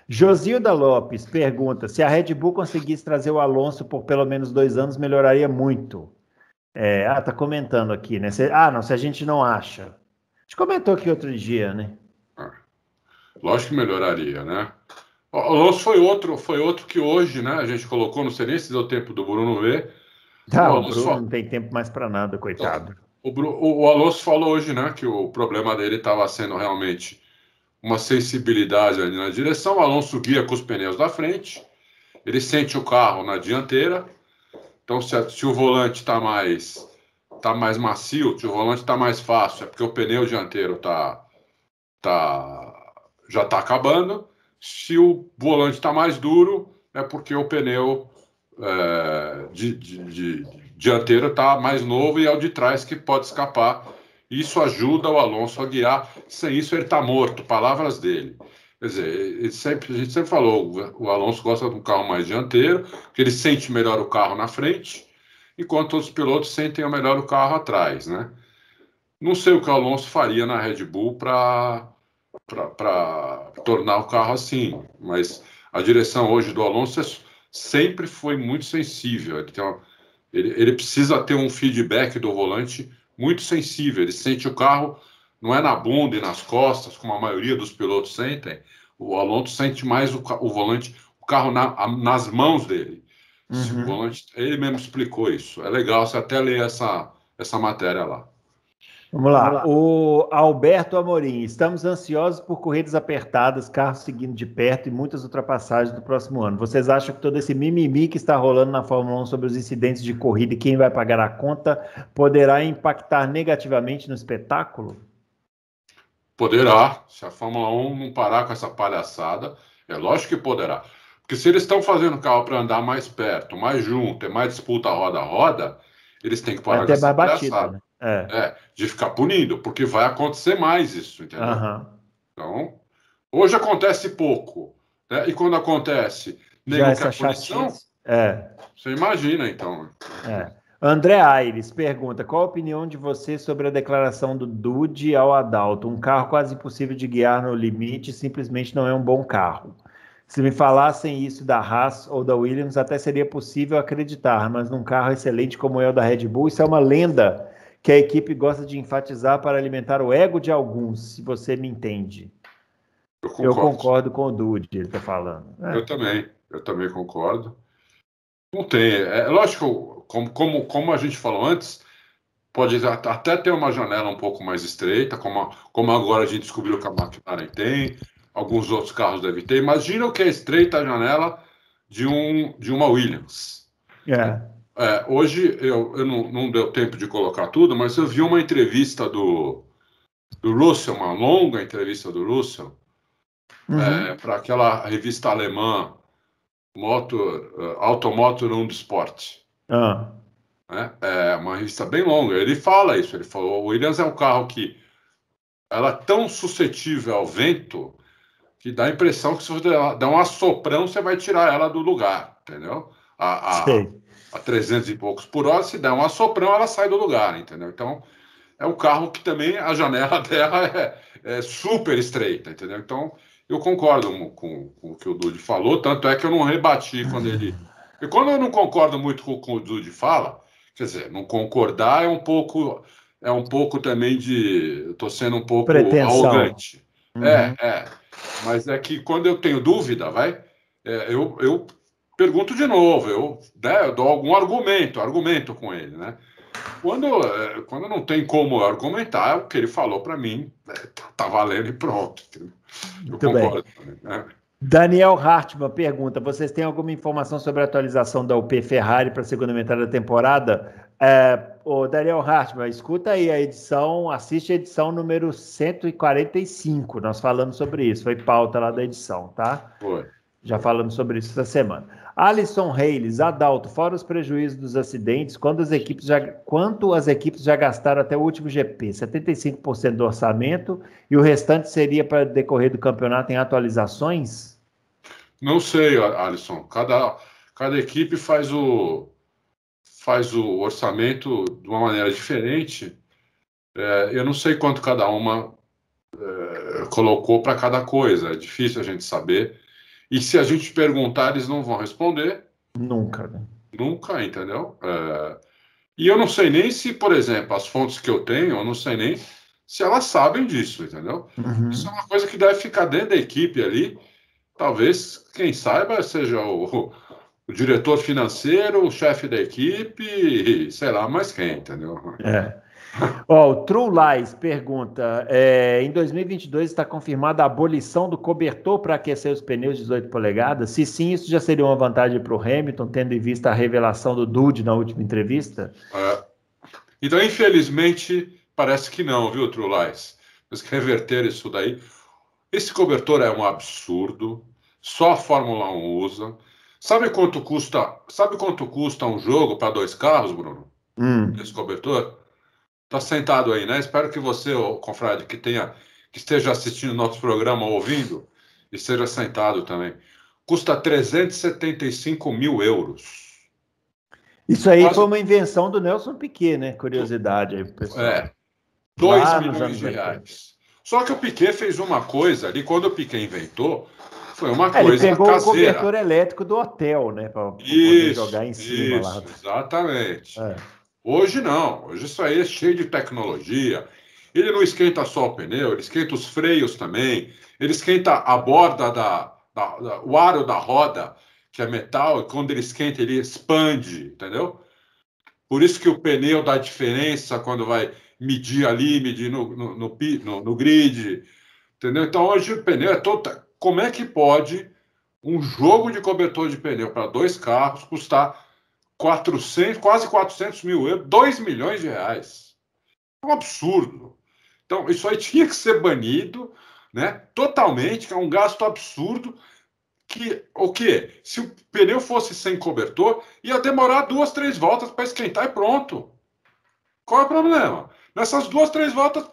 Josilda Lopes pergunta: se a Red Bull conseguisse trazer o Alonso por pelo menos dois anos, melhoraria muito. É, ah, tá comentando aqui, né? Se, ah, não, se a gente não acha. A gente comentou aqui outro dia, né? É. lógico que melhoraria, né? O Alonso foi outro, foi outro que hoje, né? A gente colocou, não sei nem se deu tempo do Bruno ver Tá, o, o Bruno não tem tempo mais para nada, coitado. Então, o, o Alonso falou hoje, né, que o problema dele estava sendo realmente uma sensibilidade ali na direção. O Alonso guia com os pneus da frente, ele sente o carro na dianteira. Então, se, se o volante está mais tá mais macio, se o volante está mais fácil, é porque o pneu dianteiro tá, tá já está acabando. Se o volante está mais duro, é porque o pneu é, de, de, de, dianteiro está mais novo e é o de trás que pode escapar. Isso ajuda o Alonso a guiar. Sem isso, ele está morto. Palavras dele. Quer dizer, sempre, a gente sempre falou: o Alonso gosta de um carro mais dianteiro, que ele sente melhor o carro na frente, enquanto os pilotos sentem melhor o carro atrás, né? Não sei o que o Alonso faria na Red Bull para tornar o carro assim, mas a direção hoje do Alonso é sempre foi muito sensível. Ele, uma, ele, ele, precisa ter um feedback do volante muito sensível. Ele sente o carro, não é na bunda e nas costas, como a maioria dos pilotos sentem. O Alonso sente mais o, o volante, o carro na, a, nas mãos dele. Uhum. Volante, ele mesmo explicou isso. É legal você até ler essa, essa matéria lá. Vamos lá. Vamos lá. O Alberto Amorim. Estamos ansiosos por corridas apertadas, carros seguindo de perto e muitas ultrapassagens do próximo ano. Vocês acham que todo esse mimimi que está rolando na Fórmula 1 sobre os incidentes de corrida e quem vai pagar a conta poderá impactar negativamente no espetáculo? Poderá. Se a Fórmula 1 não parar com essa palhaçada, é lógico que poderá. Porque se eles estão fazendo o carro para andar mais perto, mais junto, é mais disputa roda a roda, eles têm que parar Até com essa batida, palhaçada. Né? É. é. de ficar punindo, porque vai acontecer mais isso, entendeu? Uhum. Então, hoje acontece pouco, né? e quando acontece, nega essa quer punição. É. Você imagina, então. É. André Aires pergunta: qual a opinião de você sobre a declaração do Dude ao Adalto? Um carro quase impossível de guiar no limite, simplesmente não é um bom carro. Se me falassem isso da Haas ou da Williams, até seria possível acreditar, mas num carro excelente como é o da Red Bull, isso é uma lenda que a equipe gosta de enfatizar para alimentar o ego de alguns, se você me entende. Eu concordo, eu concordo com o Dude, ele está falando. Né? Eu também, eu também concordo. Não tem, é, é lógico, como, como, como a gente falou antes, pode até ter uma janela um pouco mais estreita, como, a, como agora a gente descobriu que a McLaren tem, alguns outros carros devem ter. Imagina o que é estreita a janela de, um, de uma Williams. É. é é, hoje eu, eu não, não, deu tempo de colocar tudo, mas eu vi uma entrevista do, do Russell, uma longa entrevista do Russell, é, uhum. é, para aquela revista alemã Motor, uh, Automotor und Sport. Ah. É, é, uma revista bem longa. Ele fala isso, ele falou, o Williams é um carro que ela é tão suscetível ao vento que dá a impressão que se você der um assoprão, você vai tirar ela do lugar, entendeu? A, a, Sim a 300 e poucos por hora, se der um assoprão, ela sai do lugar, entendeu? Então, é um carro que também a janela dela é, é super estreita, entendeu? Então, eu concordo com, com, o que o Dude falou, tanto é que eu não rebati quando ele. E quando eu não concordo muito com o que o Dude fala, quer dizer, não concordar é um pouco. É um pouco também de. Eu tô sendo um pouco Pretensão. arrogante. Uhum. É, é. Mas é que quando eu tenho dúvida, vai. É, eu, eu pergunto de novo, eu, né, eu dou algum argumento, argumento com ele, né? Quando, eh, quando não tem como argumentar, o que ele falou para mim está é, tá, valendo e pronto. Eu Muito concordo. Bem. Né? Daniel Hartmann pergunta: vocês têm alguma informação sobre a atualização da UP Ferrari para a segunda metade da temporada? É, o Daniel Hartmann, escuta aí a edição, assiste a edição número 145. Nós falamos sobre isso, foi pauta lá da edição, tá? Foi. Já falamos sobre isso essa semana. Alisson Reis, Adalto, fora os prejuízos dos acidentes, quando as equipes já, quanto as equipes já gastaram até o último GP? 75% do orçamento e o restante seria para decorrer do campeonato em atualizações? Não sei, Alisson. Cada, cada equipe faz o, faz o orçamento de uma maneira diferente. É, eu não sei quanto cada uma é, colocou para cada coisa. É difícil a gente saber e se a gente perguntar, eles não vão responder. Nunca, né? Nunca, entendeu? É... E eu não sei nem se, por exemplo, as fontes que eu tenho, eu não sei nem se elas sabem disso, entendeu? Uhum. Isso é uma coisa que deve ficar dentro da equipe ali. Talvez quem saiba seja o, o diretor financeiro, o chefe da equipe, sei lá mais quem, entendeu? É. Ó, o True Lies pergunta: é, em 2022 está confirmada a abolição do cobertor para aquecer os pneus de 18 polegadas? Se sim, isso já seria uma vantagem para o Hamilton, tendo em vista a revelação do Dude na última entrevista? É. Então, infelizmente, parece que não, viu, True Lies? Mas que reverter isso daí. Esse cobertor é um absurdo, só a Fórmula 1 usa. Sabe quanto custa, sabe quanto custa um jogo para dois carros, Bruno? Hum. Esse cobertor? está sentado aí, né? Espero que você, ô, confrade, que tenha, que esteja assistindo nosso programa, ouvindo, esteja sentado também. Custa 375 mil euros. Isso aí Quase... foi uma invenção do Nelson Piquet, né? Curiosidade aí, pessoal. É. 2 milhões de reais. Só que o Piquet fez uma coisa ali, quando o Piquet inventou, foi uma é, coisa ele pegou caseira. o cobertor elétrico do hotel, né? Para poder jogar em cima isso, lá. Exatamente. É. Hoje não, hoje isso aí é cheio de tecnologia. Ele não esquenta só o pneu, ele esquenta os freios também, ele esquenta a borda da, da, da o aro da roda, que é metal, e quando ele esquenta ele expande, entendeu? Por isso que o pneu dá diferença quando vai medir ali, medir no, no, no, no, no grid, entendeu? Então hoje o pneu é todo. Tota-, como é que pode um jogo de cobertor de pneu para dois carros custar 400, quase 400 mil euros, 2 milhões de reais. É um absurdo. Então, isso aí tinha que ser banido, né? Totalmente, que é um gasto absurdo. Que o que? Se o pneu fosse sem cobertor, ia demorar duas, três voltas para esquentar e pronto. Qual é o problema? Nessas duas, três voltas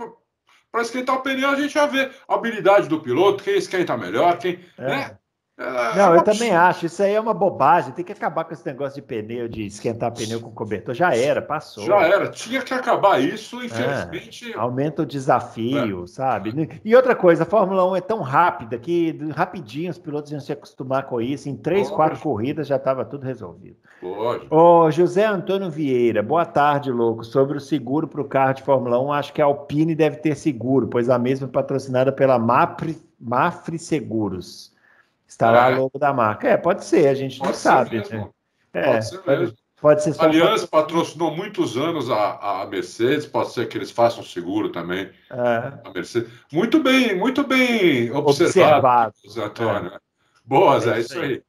para esquentar o pneu, a gente já vê a habilidade do piloto, quem esquenta melhor, quem. É. Né? Ah, não, eu também acho. Isso aí é uma bobagem. Tem que acabar com esse negócio de pneu, de esquentar pneu com cobertor. Já era, passou. Já era. Tinha que acabar isso, é, infelizmente. É, aumenta o desafio, é. sabe? E outra coisa, a Fórmula 1 é tão rápida que rapidinho os pilotos iam se acostumar com isso. Em três, quatro corridas já estava tudo resolvido. Lógico. Ô, José Antônio Vieira, boa tarde, louco. Sobre o seguro para o carro de Fórmula 1, acho que a Alpine deve ter seguro, pois a mesma é patrocinada pela Mapre, Mafre Seguros. Estará ah, é. logo da marca. É, pode ser, a gente pode não sabe. Né? É, pode ser né? é, mesmo. Pode, Aliás, patrocinou muitos anos a, a Mercedes, pode ser que eles façam seguro também. É. A Mercedes. Muito bem, muito bem observado, observado. Antônio. É. Boas, é, é isso aí.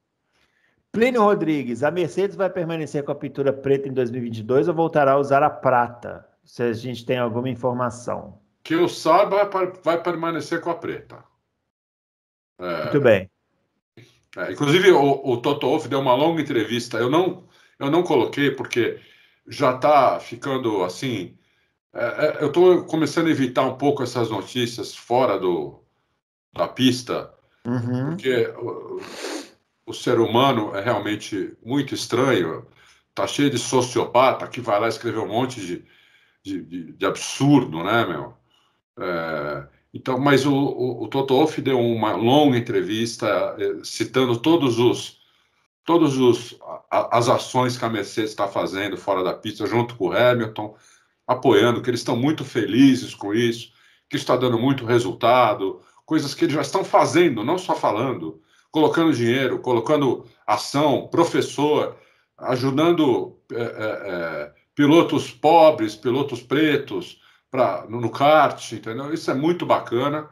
Plínio Rodrigues, a Mercedes vai permanecer com a pintura preta em 2022 ou voltará a usar a prata? Se a gente tem alguma informação. Que eu saiba, vai permanecer com a preta. É, Muito bem. É, inclusive, o, o Toto Wolff deu uma longa entrevista. Eu não, eu não coloquei porque já está ficando assim. É, é eu estou começando a evitar um pouco essas notícias fora do, da pista, uhum. porque o, o, ser humano é realmente muito estranho. Tá cheio de sociopata que vai lá escrever um monte de, de, de, de absurdo, né, meu? É, então, mas o, o, o Toto Wolff deu uma longa entrevista eh, citando todos os todos os a, as ações que a Mercedes está fazendo fora da pista junto com o Hamilton, apoiando que eles estão muito felizes com isso, que está dando muito resultado, coisas que eles já estão fazendo, não só falando, colocando dinheiro, colocando ação, professor, ajudando eh, eh, pilotos pobres, pilotos pretos, pra, no, no kart, entendeu? Isso é muito bacana.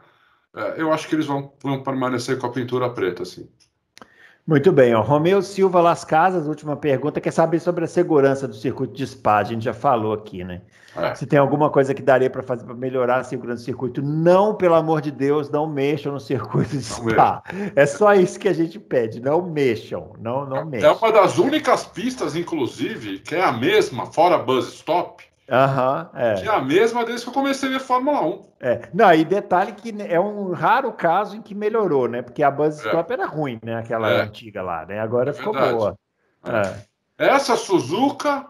É, eu acho que eles vão, vão permanecer com a pintura preta, assim. Muito bem, ó. Romeu Silva Las Casas, última pergunta, quer saber sobre a segurança do circuito de spa. A gente já falou aqui, né? É. Se tem alguma coisa que daria para fazer para melhorar a segurança do circuito, não, pelo amor de Deus, não mexam no circuito de spa. É só isso que a gente pede, não mexam, não, não é mexam. É uma das únicas pistas, inclusive, que é a mesma, fora buzz stop, Aham, uhum, é. Que é a mesma desde que eu comecei a ver Fórmula 1. É. Não, e detalhe que é um raro caso em que melhorou, né? Porque a Buzzstop é. era ruim, né? Aquela é. antiga lá, né? Agora é ficou boa. É. É. Essa Suzuka.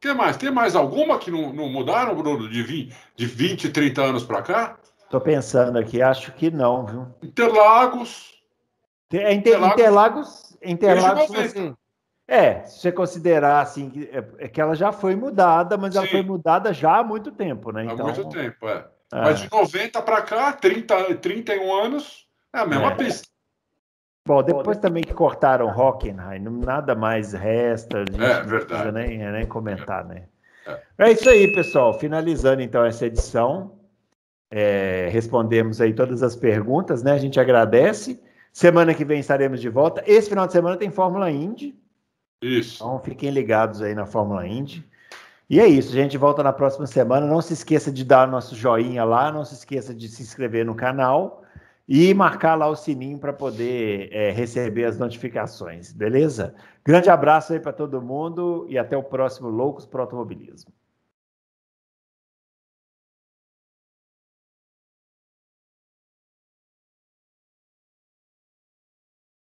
que mais? Tem mais alguma que não, não mudaram, Bruno, de 20, de 20, 30 anos para cá? Tô pensando aqui, acho que não, viu? Interlagos. Te, é Interlagos. Interlagos, Interlagos, Interlagos você, é, se você considerar assim, que, é, é que ela já foi mudada, mas Sim. ela foi mudada já há muito tempo, né? Então, há muito tempo, é. é. Mas de 90 para cá, 30, 31 anos, é a mesma é. pista. Bom, depois também que cortaram Hockenheim, nada mais resta, é, verdade. nem, nem comentar, né? É. é. isso aí, pessoal. Finalizando então essa edição, é, respondemos aí todas as perguntas, né? A gente agradece. Semana que vem estaremos de volta. Esse final de semana tem Fórmula Indy. Isso. Então fiquem ligados aí na Fórmula Indy. E é isso, a gente volta na próxima semana. Não se esqueça de dar nosso joinha lá, não se esqueça de se inscrever no canal e marcar lá o sininho para poder é, receber as notificações, beleza? Grande abraço aí para todo mundo e até o próximo Loucos para Automobilismo.